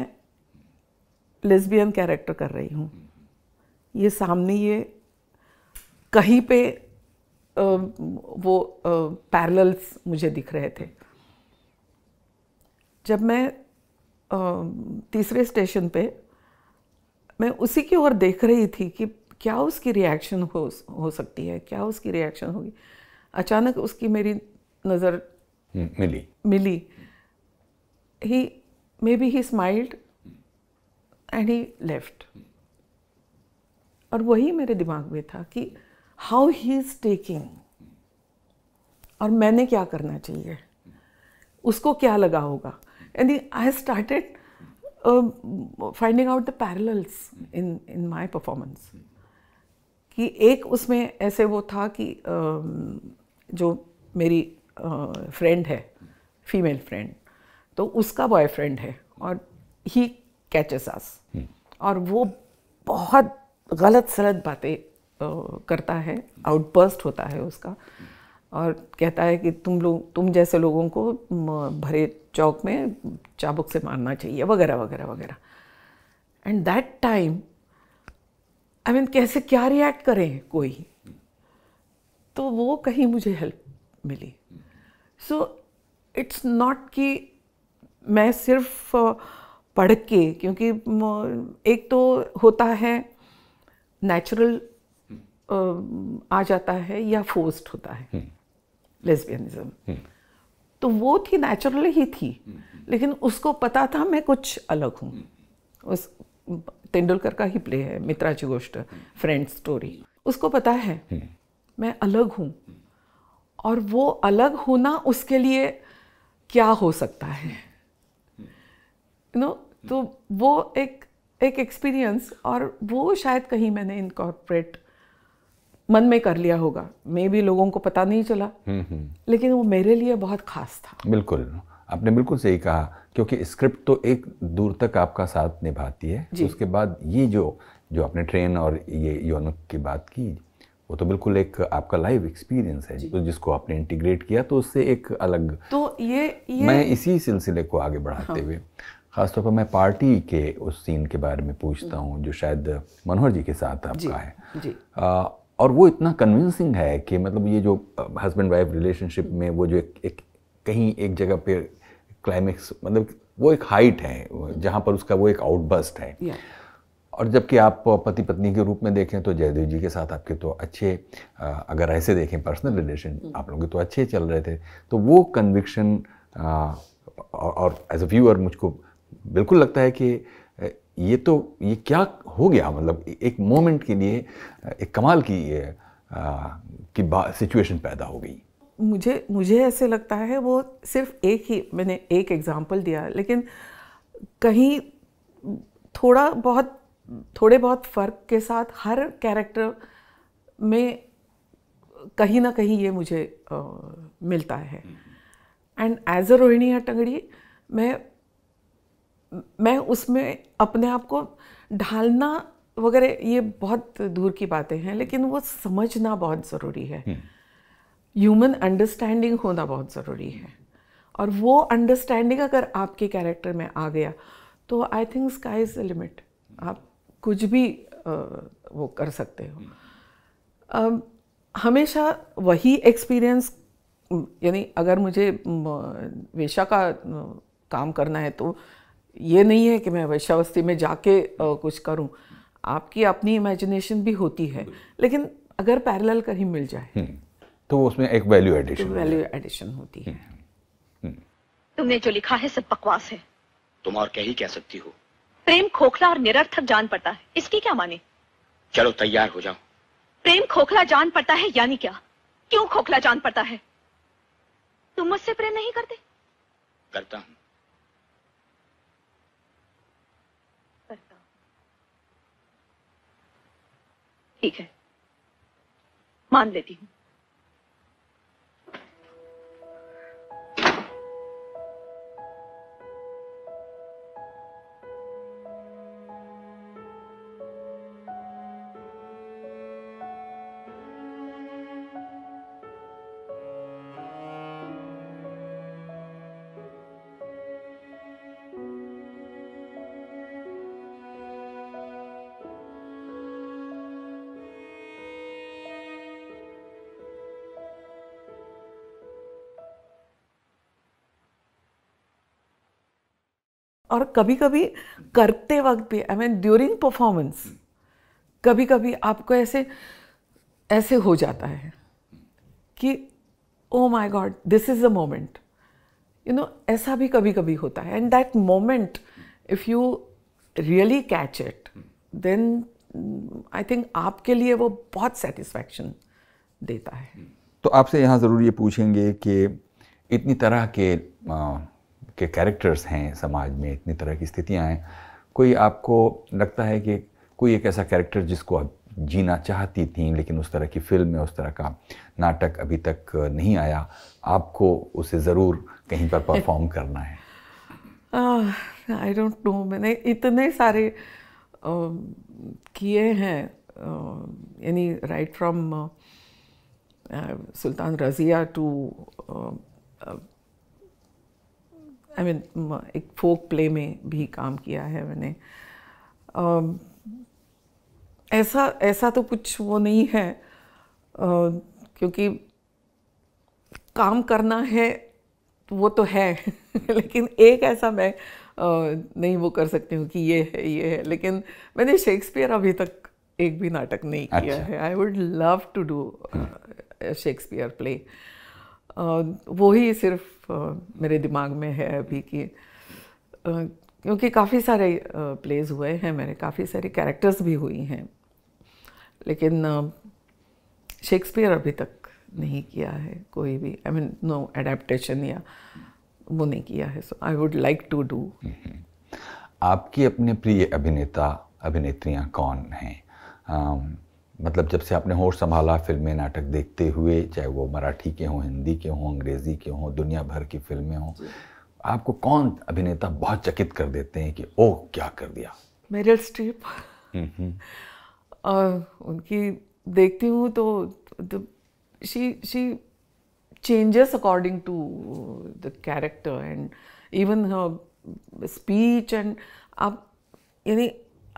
लेस्बियन कैरेक्टर कर रही हूँ ये सामने ये कहीं पे वो पैरल्स मुझे दिख रहे थे जब मैं तीसरे स्टेशन पे मैं उसी की ओर देख रही थी कि क्या उसकी रिएक्शन हो हो सकती है क्या उसकी रिएक्शन होगी अचानक उसकी मेरी नज़र हम्म, मिली मिली ही maybe he smiled and he left और वही मेरे दिमाग में था कि हाउ ही इज़ टेकिंग और मैंने क्या करना चाहिए उसको क्या लगा होगा and the, I started uh, finding out the parallels in in my performance. कि एक उसमें ऐसे वो था कि um, जो मेरी फ्रेंड uh, है फीमेल फ्रेंड तो उसका बॉयफ्रेंड है और ही कैचेस अस और वो बहुत गलत सलत बातें uh, करता है आउटबर्स्ट होता है उसका और कहता है कि तुम लोग तुम जैसे लोगों को भरे चौक में चाबुक से मारना चाहिए वगैरह वगैरह वगैरह and that time I mean कैसे क्या रिएक्ट करें कोई तो वो कहीं मुझे हेल्प मिली सो इट्स नॉट कि मैं सिर्फ पढ़ के क्योंकि एक तो होता है नेचुरल आ जाता है या फोर्स्ड होता है लेस्बियनिज्म हम्म। तो वो थी नेचुरल ही थी हम्म। लेकिन उसको पता था मैं कुछ अलग हूँ हम्म। उस तेंदुलकर का ही प्ले है जी गोष्ट फ्रेंड हम्म। स्टोरी उसको पता है मैं अलग हूँ और वो अलग होना उसके लिए क्या हो सकता है नो तो वो एक एक एक्सपीरियंस और वो शायद कहीं मैंने इनकॉर्पोरेट मन में कर लिया होगा मे भी लोगों को पता नहीं चला हम्म, हम्म। लेकिन वो मेरे लिए बहुत खास था बिल्कुल आपने बिल्कुल सही कहा क्योंकि स्क्रिप्ट तो एक दूर तक आपका साथ निभाती है तो उसके बाद ये जो जो आपने ट्रेन और ये यौनक की बात की वो तो बिल्कुल एक आपका लाइव एक्सपीरियंस है तो जिसको आपने इंटीग्रेट किया तो उससे एक अलग तो ये, ये मैं इसी सिलसिले को आगे बढ़ाते हाँ। हुए ख़ासतौर पर मैं पार्टी के उस सीन के बारे में पूछता हूँ जो शायद मनोहर जी के साथ आपका है जी। आ, और वो इतना कन्विंसिंग है कि मतलब ये जो हस्बैंड वाइफ रिलेशनशिप में वो जो एक, एक कहीं एक जगह पे क्लाइमेक्स मतलब वो एक हाइट है जहाँ पर उसका वो एक आउटबस्ट है और जबकि आप पति पत्नी के रूप में देखें तो जयदेव जी के साथ आपके तो अच्छे अगर ऐसे देखें पर्सनल रिलेशन hmm. आप लोगों के तो अच्छे चल रहे थे तो वो कन्विक्शन और एज अ व्यूअर मुझको बिल्कुल लगता है कि ये तो ये क्या हो गया मतलब एक मोमेंट के लिए एक कमाल की आ, की सिचुएशन पैदा हो गई मुझे मुझे ऐसे लगता है वो सिर्फ एक ही मैंने एक एग्ज़ाम्पल दिया लेकिन कहीं थोड़ा बहुत थोड़े बहुत फ़र्क के साथ हर कैरेक्टर में कहीं ना कहीं ये मुझे आ, मिलता है and as a Rohini Hattangadi मैं मैं उसमें अपने आप को ढालना वगैरह ये बहुत दूर की बातें हैं लेकिन वो समझना बहुत ज़रूरी है ह्यूमन अंडरस्टैंडिंग होना बहुत ज़रूरी है और वो अंडरस्टैंडिंग अगर आपके कैरेक्टर में आ गया तो I think sky is the limit आप कुछ भी आ, वो कर सकते हो हमेशा वही एक्सपीरियंस यानी अगर मुझे वेशा का काम करना है तो ये नहीं है कि मैं वैश्यावस्थी में जाके कुछ करूं आपकी अपनी इमेजिनेशन भी होती है लेकिन अगर पैरेलल कहीं मिल जाए हम्म। तो उसमें एक वैल्यू एडिशन तो वैल्यू एडिशन होती है हम्म। हम्म। तुमने जो लिखा है सब बकवास है तुम और क्या ही कह सकती हो प्रेम खोखला और निरर्थक जान पड़ता है इसकी क्या माने चलो तैयार हो जाओ प्रेम खोखला जान पड़ता है यानी क्या क्यों खोखला जान पड़ता है तुम मुझसे प्रेम नहीं करते करता हूँ ठीक है मान लेती हूँ और कभी कभी करते वक्त भी आई मीन ड्यूरिंग परफॉर्मेंस कभी कभी आपको ऐसे ऐसे हो जाता है कि oh my God this is the moment you know ऐसा भी कभी कभी होता है and that moment if you really catch it then I think आपके लिए वो बहुत सेटिस्फैक्शन देता है तो आपसे यहाँ ज़रूर ये पूछेंगे कि इतनी तरह के के कैरेक्टर्स हैं समाज में इतनी तरह की स्थितियाँ हैं कोई आपको लगता है कि कोई एक ऐसा कैरेक्टर जिसको आप जीना चाहती थी लेकिन उस तरह की फिल्म या उस तरह का नाटक अभी तक नहीं आया आपको उसे ज़रूर कहीं पर परफॉर्म [laughs] करना है आई डोंट नो मैंने इतने सारे किए हैं यानी right from Sultan Raziya to I mean एक फोक प्ले में भी काम किया है मैंने ऐसा ऐसा तो कुछ वो नहीं है क्योंकि काम करना है वो तो है [laughs] लेकिन एक ऐसा मैं नहीं वो कर सकती हूँ कि ये है ये है लेकिन मैंने शेक्सपियर अभी तक एक भी नाटक नहीं अच्छा। किया है I would love to do Shakespeare play वो ही सिर्फ तो मेरे दिमाग में है अभी कि क्योंकि काफ़ी सारे प्लेज हुए हैं मेरे काफ़ी सारी कैरेक्टर्स भी हुई हैं लेकिन शेक्सपियर अभी तक नहीं किया है कोई भी आई मीन नो एडेप्टन या वो नहीं किया है so I would like to do आपके अपने प्रिय अभिनेता अभिनेत्रियाँ कौन हैं मतलब जब से आपने होश संभाला फिल्में नाटक देखते हुए चाहे वो मराठी के हों हिंदी के हों अंग्रेज़ी के हों दुनिया भर की फिल्में हों आपको कौन अभिनेता बहुत चकित कर देते हैं कि ओ क्या कर दिया मेरल स्ट्रीप और हम्म, हम्म। उनकी देखती हूँ तो, she she changes according to the character and even speech and आप यानी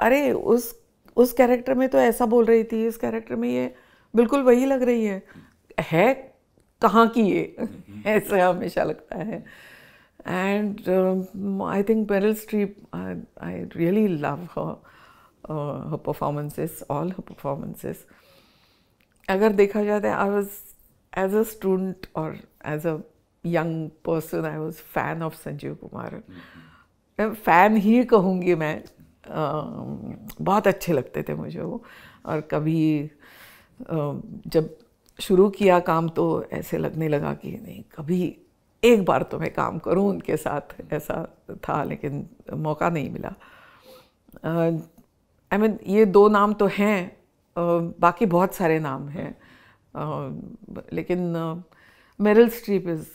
अरे उस उस कैरेक्टर में तो ऐसा बोल रही थी इस कैरेक्टर में ये बिल्कुल वही लग रही है है कहाँ की ये हम्म। [laughs] ऐसा हमेशा लगता है and I think Meryl Streep I really love her performances all her performances अगर देखा जाए I was as a student और as a young person I was fan of Sanjeev Kumar fan हम्म। ही कहूँगी मैं बहुत अच्छे लगते थे मुझे वो और कभी जब शुरू किया काम तो ऐसे लगने लगा कि नहीं कभी एक बार तो मैं काम करूं उनके साथ ऐसा था लेकिन मौका नहीं मिला आई मीन I mean, ये दो नाम तो हैं बाकी बहुत सारे नाम हैं लेकिन मेरल स्ट्रीप इज़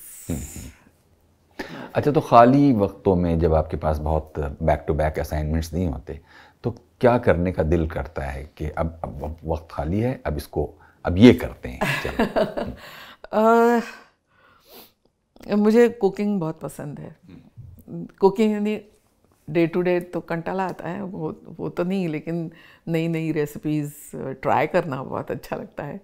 अच्छा तो खाली वक्तों में जब आपके पास बहुत बैक टू बैक असाइनमेंट्स नहीं होते तो क्या करने का दिल करता है कि अब अब वक्त खाली है अब इसको अब ये करते हैं आ, [laughs] हम्म। मुझे कुकिंग बहुत पसंद है कुकिंग यानी डे टू डे तो कंटाला आता है वो वो तो नहीं लेकिन नई नई रेसिपीज़ ट्राई करना बहुत अच्छा लगता है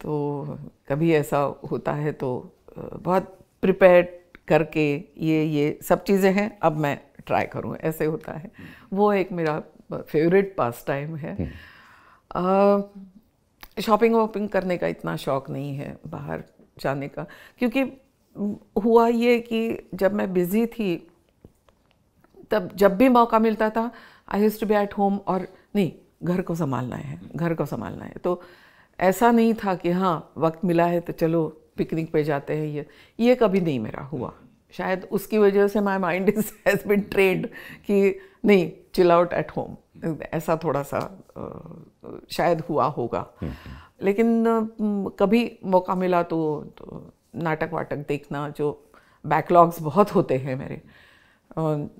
तो कभी ऐसा होता है तो बहुत प्रिपेयर्ड करके ये ये सब चीज़ें हैं अब मैं ट्राई करूँ ऐसे होता है वो एक मेरा फेवरेट पास टाइम है शॉपिंग हम्म। वॉपिंग करने का इतना शौक नहीं है बाहर जाने का क्योंकि हुआ ये कि जब मैं बिज़ी थी तब जब भी मौका मिलता था I use to be at home और नहीं घर को संभालना है घर को संभालना है तो ऐसा नहीं था कि हाँ वक्त मिला है तो चलो पिकनिक पे जाते हैं ये ये कभी नहीं मेरा हुआ शायद उसकी वजह से my mind is has been trained कि नहीं चिल आउट एट होम ऐसा थोड़ा सा शायद हुआ होगा लेकिन कभी मौका मिला तो, तो नाटक वाटक देखना जो बैकलॉग्स बहुत होते हैं मेरे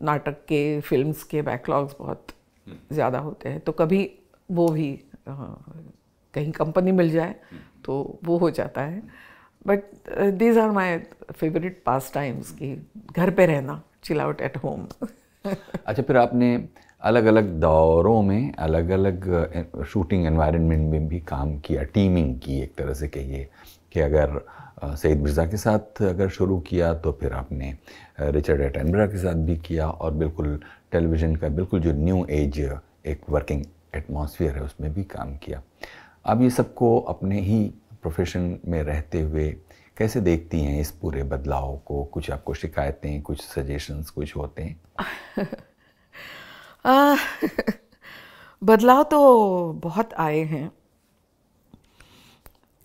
नाटक के फिल्म्स के बैकलॉग्स बहुत हम्म। ज़्यादा होते हैं तो कभी वो भी कहीं कंपनी मिल जाए हम्म। तो वो हो जाता है but these are my favourite pastimes कि घर पे रहना चिल आउट एट होम अच्छा फिर आपने अलग अलग दौरों में अलग अलग शूटिंग एनवायरनमेंट में भी काम किया टीमिंग की एक तरह से कहिए कि अगर सईद मिर्ज़ा के साथ अगर शुरू किया तो फिर आपने रिचर्ड एटनबरा के साथ भी किया और बिल्कुल टेलीविज़न का बिल्कुल जो न्यू एज एक वर्किंग एटमॉस्फेयर है उसमें भी काम किया अब ये सबको अपने ही प्रोफेशन में रहते हुए कैसे देखती हैं इस पूरे बदलाव को कुछ आपको शिकायतें कुछ सजेशंस कुछ होते हैं [laughs] आ, बदलाव तो बहुत आए हैं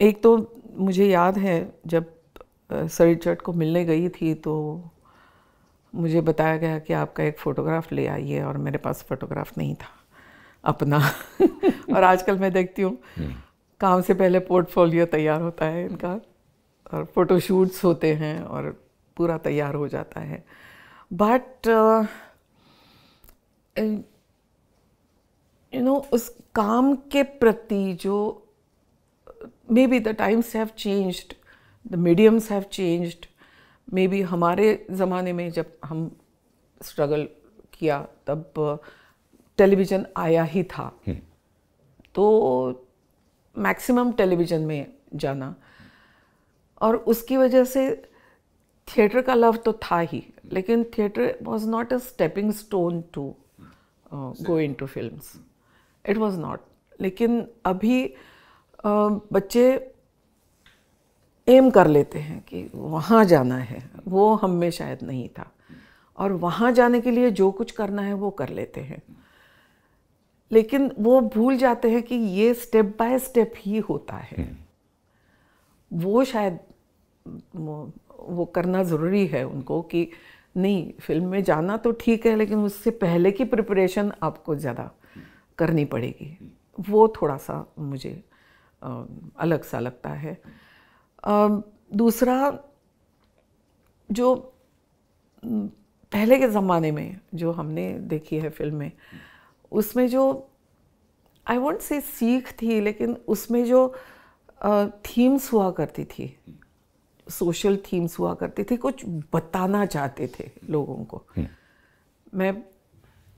एक तो मुझे याद है जब सर रिचर्ड को मिलने गई थी तो मुझे बताया गया कि आपका एक फ़ोटोग्राफ ले आइए और मेरे पास फ़ोटोग्राफ नहीं था अपना [laughs] और आजकल मैं देखती हूँ हम्म। काम से पहले पोर्टफोलियो तैयार होता है इनका और फ़ोटोशूट्स होते हैं और पूरा तैयार हो जाता है बट यू नो उस काम के प्रति जो maybe the times have changed the mediums have changed maybe हमारे ज़माने में जब हम स्ट्रगल किया तब टेलीविज़न uh, आया ही था हम्म। तो मैक्सिमम टेलीविज़न में जाना और उसकी वजह से थिएटर का लव तो था ही लेकिन theatre was not a stepping stone to go into film it was not लेकिन अभी uh, बच्चे एम कर लेते हैं कि वहाँ जाना है वो हम में शायद नहीं था और वहाँ जाने के लिए जो कुछ करना है वो कर लेते हैं लेकिन वो भूल जाते हैं कि ये स्टेप बाय स्टेप ही होता है हम्म। वो शायद वो करना ज़रूरी है उनको कि नहीं फिल्म में जाना तो ठीक है लेकिन उससे पहले की प्रिपरेशन आपको ज़्यादा करनी पड़ेगी वो थोड़ा सा मुझे अलग सा लगता है दूसरा जो पहले के ज़माने में जो हमने देखी है फिल्में उसमें जो आई वॉन्ट से सीख थी लेकिन उसमें जो थीम्स हुआ करती थी सोशल थीम्स हुआ करती थी कुछ बताना चाहते थे लोगों को हम्म। मैं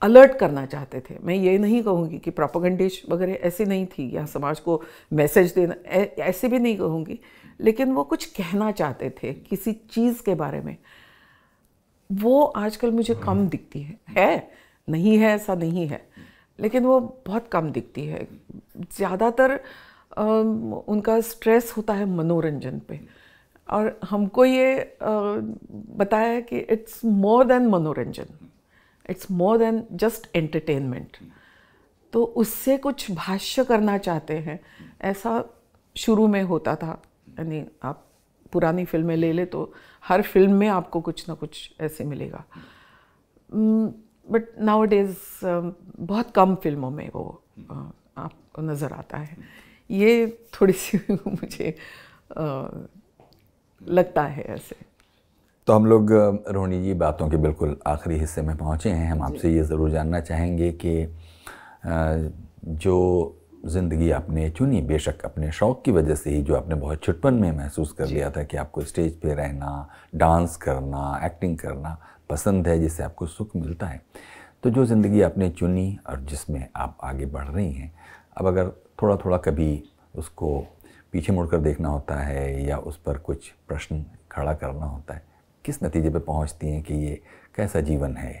अलर्ट करना चाहते थे मैं ये नहीं कहूँगी कि प्रोपोगंडेश वगैरह ऐसी नहीं थी या समाज को मैसेज देना ऐसे भी नहीं कहूँगी लेकिन वो कुछ कहना चाहते थे किसी चीज़ के बारे में वो आजकल मुझे कम दिखती है है नहीं है ऐसा नहीं है लेकिन वो बहुत कम दिखती है ज़्यादातर उनका स्ट्रेस होता है मनोरंजन पे और हमको ये बताया कि इट्स मोर देन मनोरंजन it's more than just entertainment तो उससे कुछ भाष्य करना चाहते हैं ऐसा शुरू में होता था यानी आप पुरानी फिल्में ले ले तो हर फिल्म में आपको कुछ ना कुछ ऐसे मिलेगा बट नाउ डेज बहुत कम फिल्मों में वो हम्म। आपको नज़र आता है ये थोड़ी सी [laughs] मुझे लगता है ऐसे तो हम लोग रोहिणी जी बातों के बिल्कुल आखिरी हिस्से में पहुँचे हैं हम आपसे ये ज़रूर जानना चाहेंगे कि जो ज़िंदगी आपने चुनी बेशक अपने शौक़ की वजह से ही जो आपने बहुत छुटपन में महसूस कर लिया था कि आपको स्टेज पे रहना डांस करना एक्टिंग करना पसंद है जिससे आपको सुख मिलता है तो जो ज़िंदगी आपने चुनी और जिसमें आप आगे बढ़ रही हैं अब अगर थोड़ा थोड़ा कभी उसको पीछे मुड़कर देखना होता है या उस पर कुछ प्रश्न खड़ा करना होता है किस नतीजे पर पहुंचती हैं कि ये कैसा जीवन है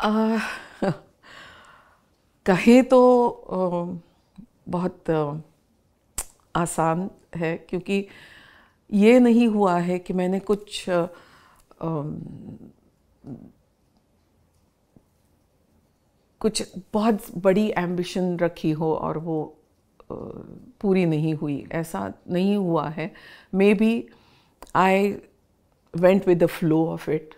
आ, कहें तो बहुत आसान है क्योंकि ये नहीं हुआ है कि मैंने कुछ कुछ बहुत बड़ी एम्बिशन रखी हो और वो पूरी नहीं हुई ऐसा नहीं हुआ है maybe I went with the flow of it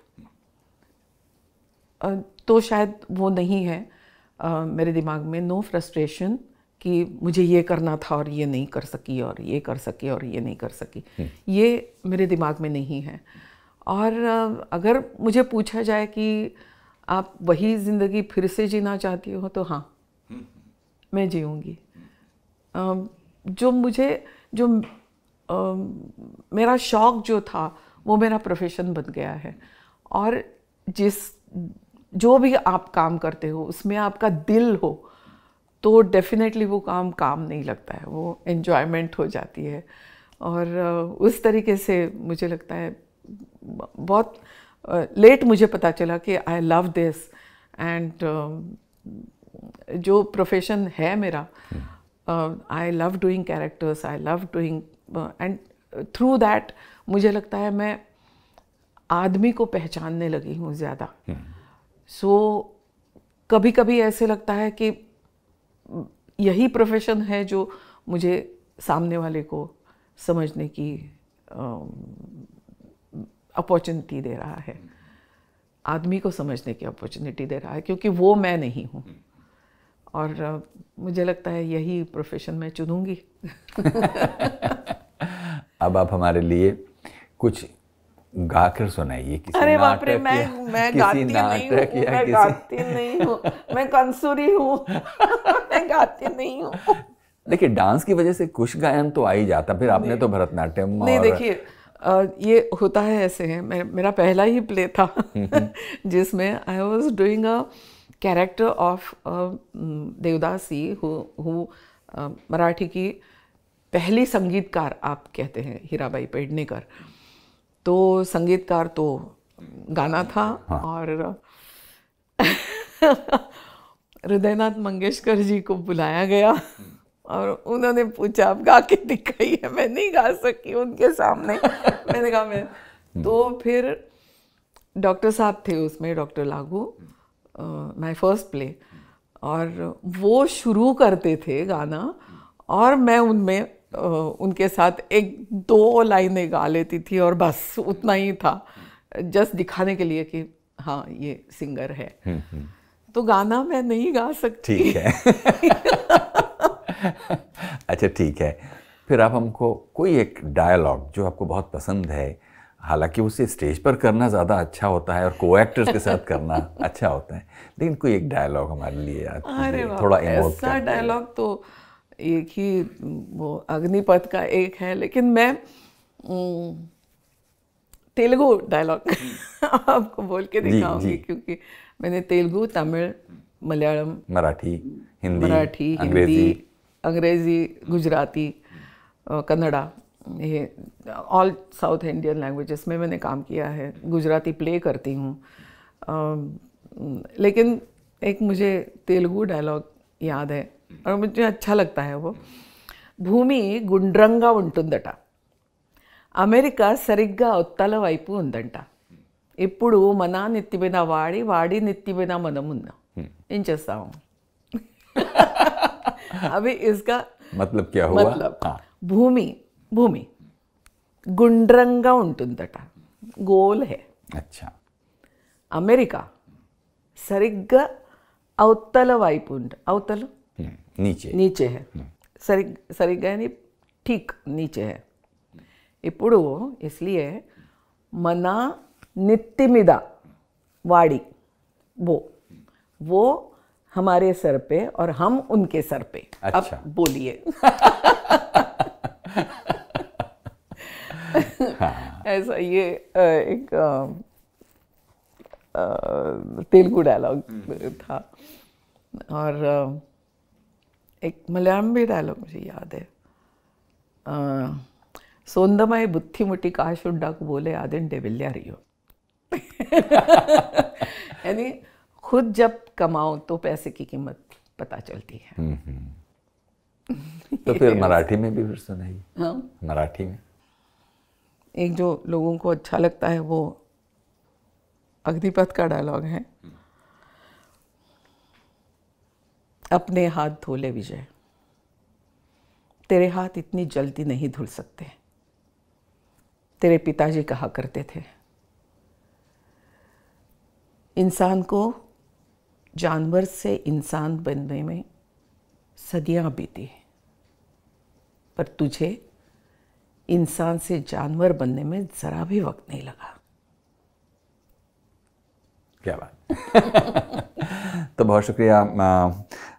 तो शायद वो नहीं है uh, मेरे दिमाग में नो no फ्रस्ट्रेशन कि मुझे ये करना था और ये नहीं कर सकी और ये कर सकी और ये नहीं कर सकी हम्म। ये मेरे दिमाग में नहीं है और अगर मुझे पूछा जाए कि आप वही ज़िंदगी फिर से जीना चाहती हो तो हाँ मैं जीऊँगी जो मुझे जो मेरा शौक़ जो था वो मेरा प्रोफेशन बन गया है और जिस जो भी आप काम करते हो उसमें आपका दिल हो तो डेफिनेटली वो काम काम नहीं लगता है वो इन्जॉयमेंट हो जाती है और उस तरीके से मुझे लगता है बहुत लेट uh, मुझे पता चला कि आई लव दिस एंड जो प्रोफेशन है मेरा I love doing characters I love doing and through that मुझे लगता है मैं आदमी को पहचानने लगी हूँ ज़्यादा सो हम्म। so, कभी कभी ऐसे लगता है कि यही प्रोफेशन है जो मुझे सामने वाले को समझने की uh, अपॉर्चुनिटी दे रहा है आदमी को समझने की अपॉर्चुनिटी दे रहा है क्योंकि वो मैं नहीं हूँ और मुझे लगता है यही प्रोफेशन मैं चुनूंगी [laughs] अब आप हमारे लिए कुछ गाकर सुनाइए किसी अरे बाप रे मैं मैं गाती नाटक नहीं हूँ मैं गाती नहीं हूँ मैं कंसुरी हूँ [laughs] मैं गाती नहीं हूँ देखिए डांस की वजह से कुछ गायन तो आ ही जाता फिर आपने तो भरतनाट्यम नहीं देखिए ये होता है ऐसे है मेरा पहला ही प्ले था [laughs] जिसमें I was doing a character of devadasi who Marathi की पहली संगीतकार आप कहते हैं हीराबाई पेडनेकर तो संगीतकार तो गाना था हाँ। और [laughs] हृदयनाथ मंगेशकर जी को बुलाया गया और उन्होंने पूछा आप गा के दिखाई है मैं नहीं गा सकी उनके सामने [laughs] मैंने कहा मैं तो हम्म। फिर डॉक्टर साहब थे उसमें डॉक्टर लागू माई फर्स्ट प्ले और वो शुरू करते थे गाना और मैं उनमें उनके साथ एक दो लाइनें गा लेती थी और बस उतना ही था जस्ट दिखाने के लिए कि हाँ ये सिंगर है हम्म, हम्म। तो गाना मैं नहीं गा सकती ठीक है [laughs] [laughs] अच्छा ठीक है फिर आप हमको कोई एक डायलॉग जो आपको बहुत पसंद है हालांकि उसे स्टेज पर करना ज़्यादा अच्छा होता है और को एक्टर्स के साथ करना [laughs] अच्छा होता है लेकिन कोई एक डायलॉग हमारे लिए अरे थोड़ा ऐसा डायलॉग तो एक ही वो अग्निपथ का एक है लेकिन मैं तेलुगु डायलॉग [laughs] आपको बोल के दिखाऊंगी क्योंकि मैंने तेलुगु तमिल मलयालम मराठी हिंदी मराठी हिंदी अंग्रेजी गुजराती कन्नड़ा ये ऑल साउथ इंडियन लैंग्वेजेस में मैंने काम किया है गुजराती प्ले करती हूँ लेकिन एक मुझे तेलुगु डायलॉग याद है और मुझे अच्छा लगता है वो भूमि गुंड्रंगा ఉంటుందట अमेरिका సరిగ్గా उत्तल వైపు ఉందంట ఇప్పుడు మన నెత్తి वाड़ी वाड़ी వాడి నెత్తి మీద ఏం చేస్తాము [laughs] अभी इसका मतलब क्या हुआ मतलब हाँ। भूमि भूमि गुंडरंगा उठा गोल है अच्छा अमेरिका सरिग अवतल वाइप अवतल हम्म, नीचे नीचे है सरिग हम्म। सरिग यानी ठीक नीचे है इपड़ इसलिए मना नित्तिमिदा वाड़ी वो वो हमारे सर पे और हम उनके सर पे अच्छा बोलिए [laughs] हाँ। ऐसा ये एक तेलुगु डायलॉग हम्म। था और एक मलयालम भी डायलॉग मुझे याद है सोंदमय उड्डा को बोले आदिंडे हो [laughs] यानी खुद जब कमाओ तो पैसे की कीमत पता चलती है हम्म, हम्म। तो फिर [laughs] मराठी में भी फिर सुनाइए हाँ मराठी में एक जो लोगों को अच्छा लगता है वो अग्निपथ का डायलॉग है अपने हाथ धो ले विजय तेरे हाथ इतनी जल्दी नहीं धुल सकते तेरे पिताजी कहा करते थे इंसान को जानवर से इंसान बनने में सदियाँ बीती हैं पर तुझे इंसान से जानवर बनने में ज़रा भी वक्त नहीं लगा क्या बात [laughs] तो बहुत शुक्रिया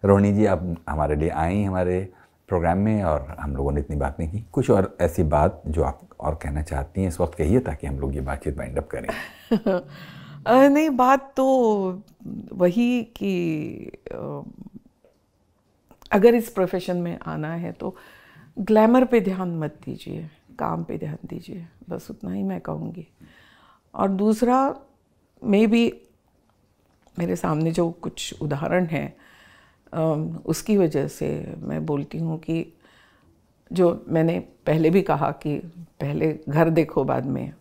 रोहिणी जी आप हमारे लिए आई हमारे प्रोग्राम में और हम लोगों ने इतनी बात नहीं की कुछ और ऐसी बात जो आप और कहना चाहती हैं इस वक्त कहिए ताकि हम लोग ये बातचीत वाइंड अप करें [laughs] नहीं बात तो वही कि अगर इस प्रोफेशन में आना है तो ग्लैमर पे ध्यान मत दीजिए काम पे ध्यान दीजिए बस उतना ही मैं कहूँगी और दूसरा मे भी मेरे सामने जो कुछ उदाहरण हैं उसकी वजह से मैं बोलती हूँ कि जो मैंने पहले भी कहा कि पहले घर देखो बाद में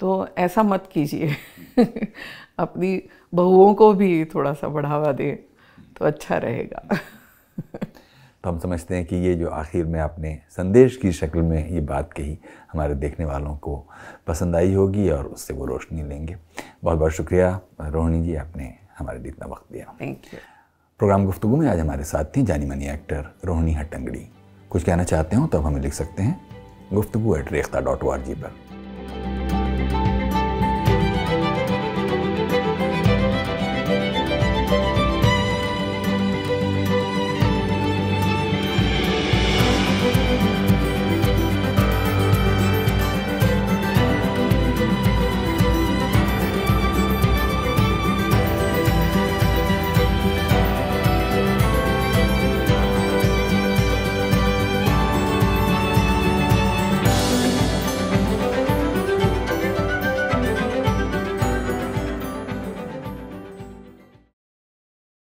तो ऐसा मत कीजिए [laughs] अपनी बहुओं को भी थोड़ा सा बढ़ावा दें तो अच्छा रहेगा [laughs] तो हम समझते हैं कि ये जो आखिर में आपने संदेश की शक्ल में ये बात कही हमारे देखने वालों को पसंद आई होगी और उससे वो रोशनी लेंगे बहुत बहुत शुक्रिया रोहिणी जी आपने हमारे लिए इतना वक्त दिया थैंक यू प्रोग्राम गुफ्तु में आज हमारे साथ थी जानी मानी एक्टर रोहिणी हटंगड़ी कुछ कहना चाहते हो तो हम हमें लिख सकते हैं गुफ्तु at Rekhta dot O R G पर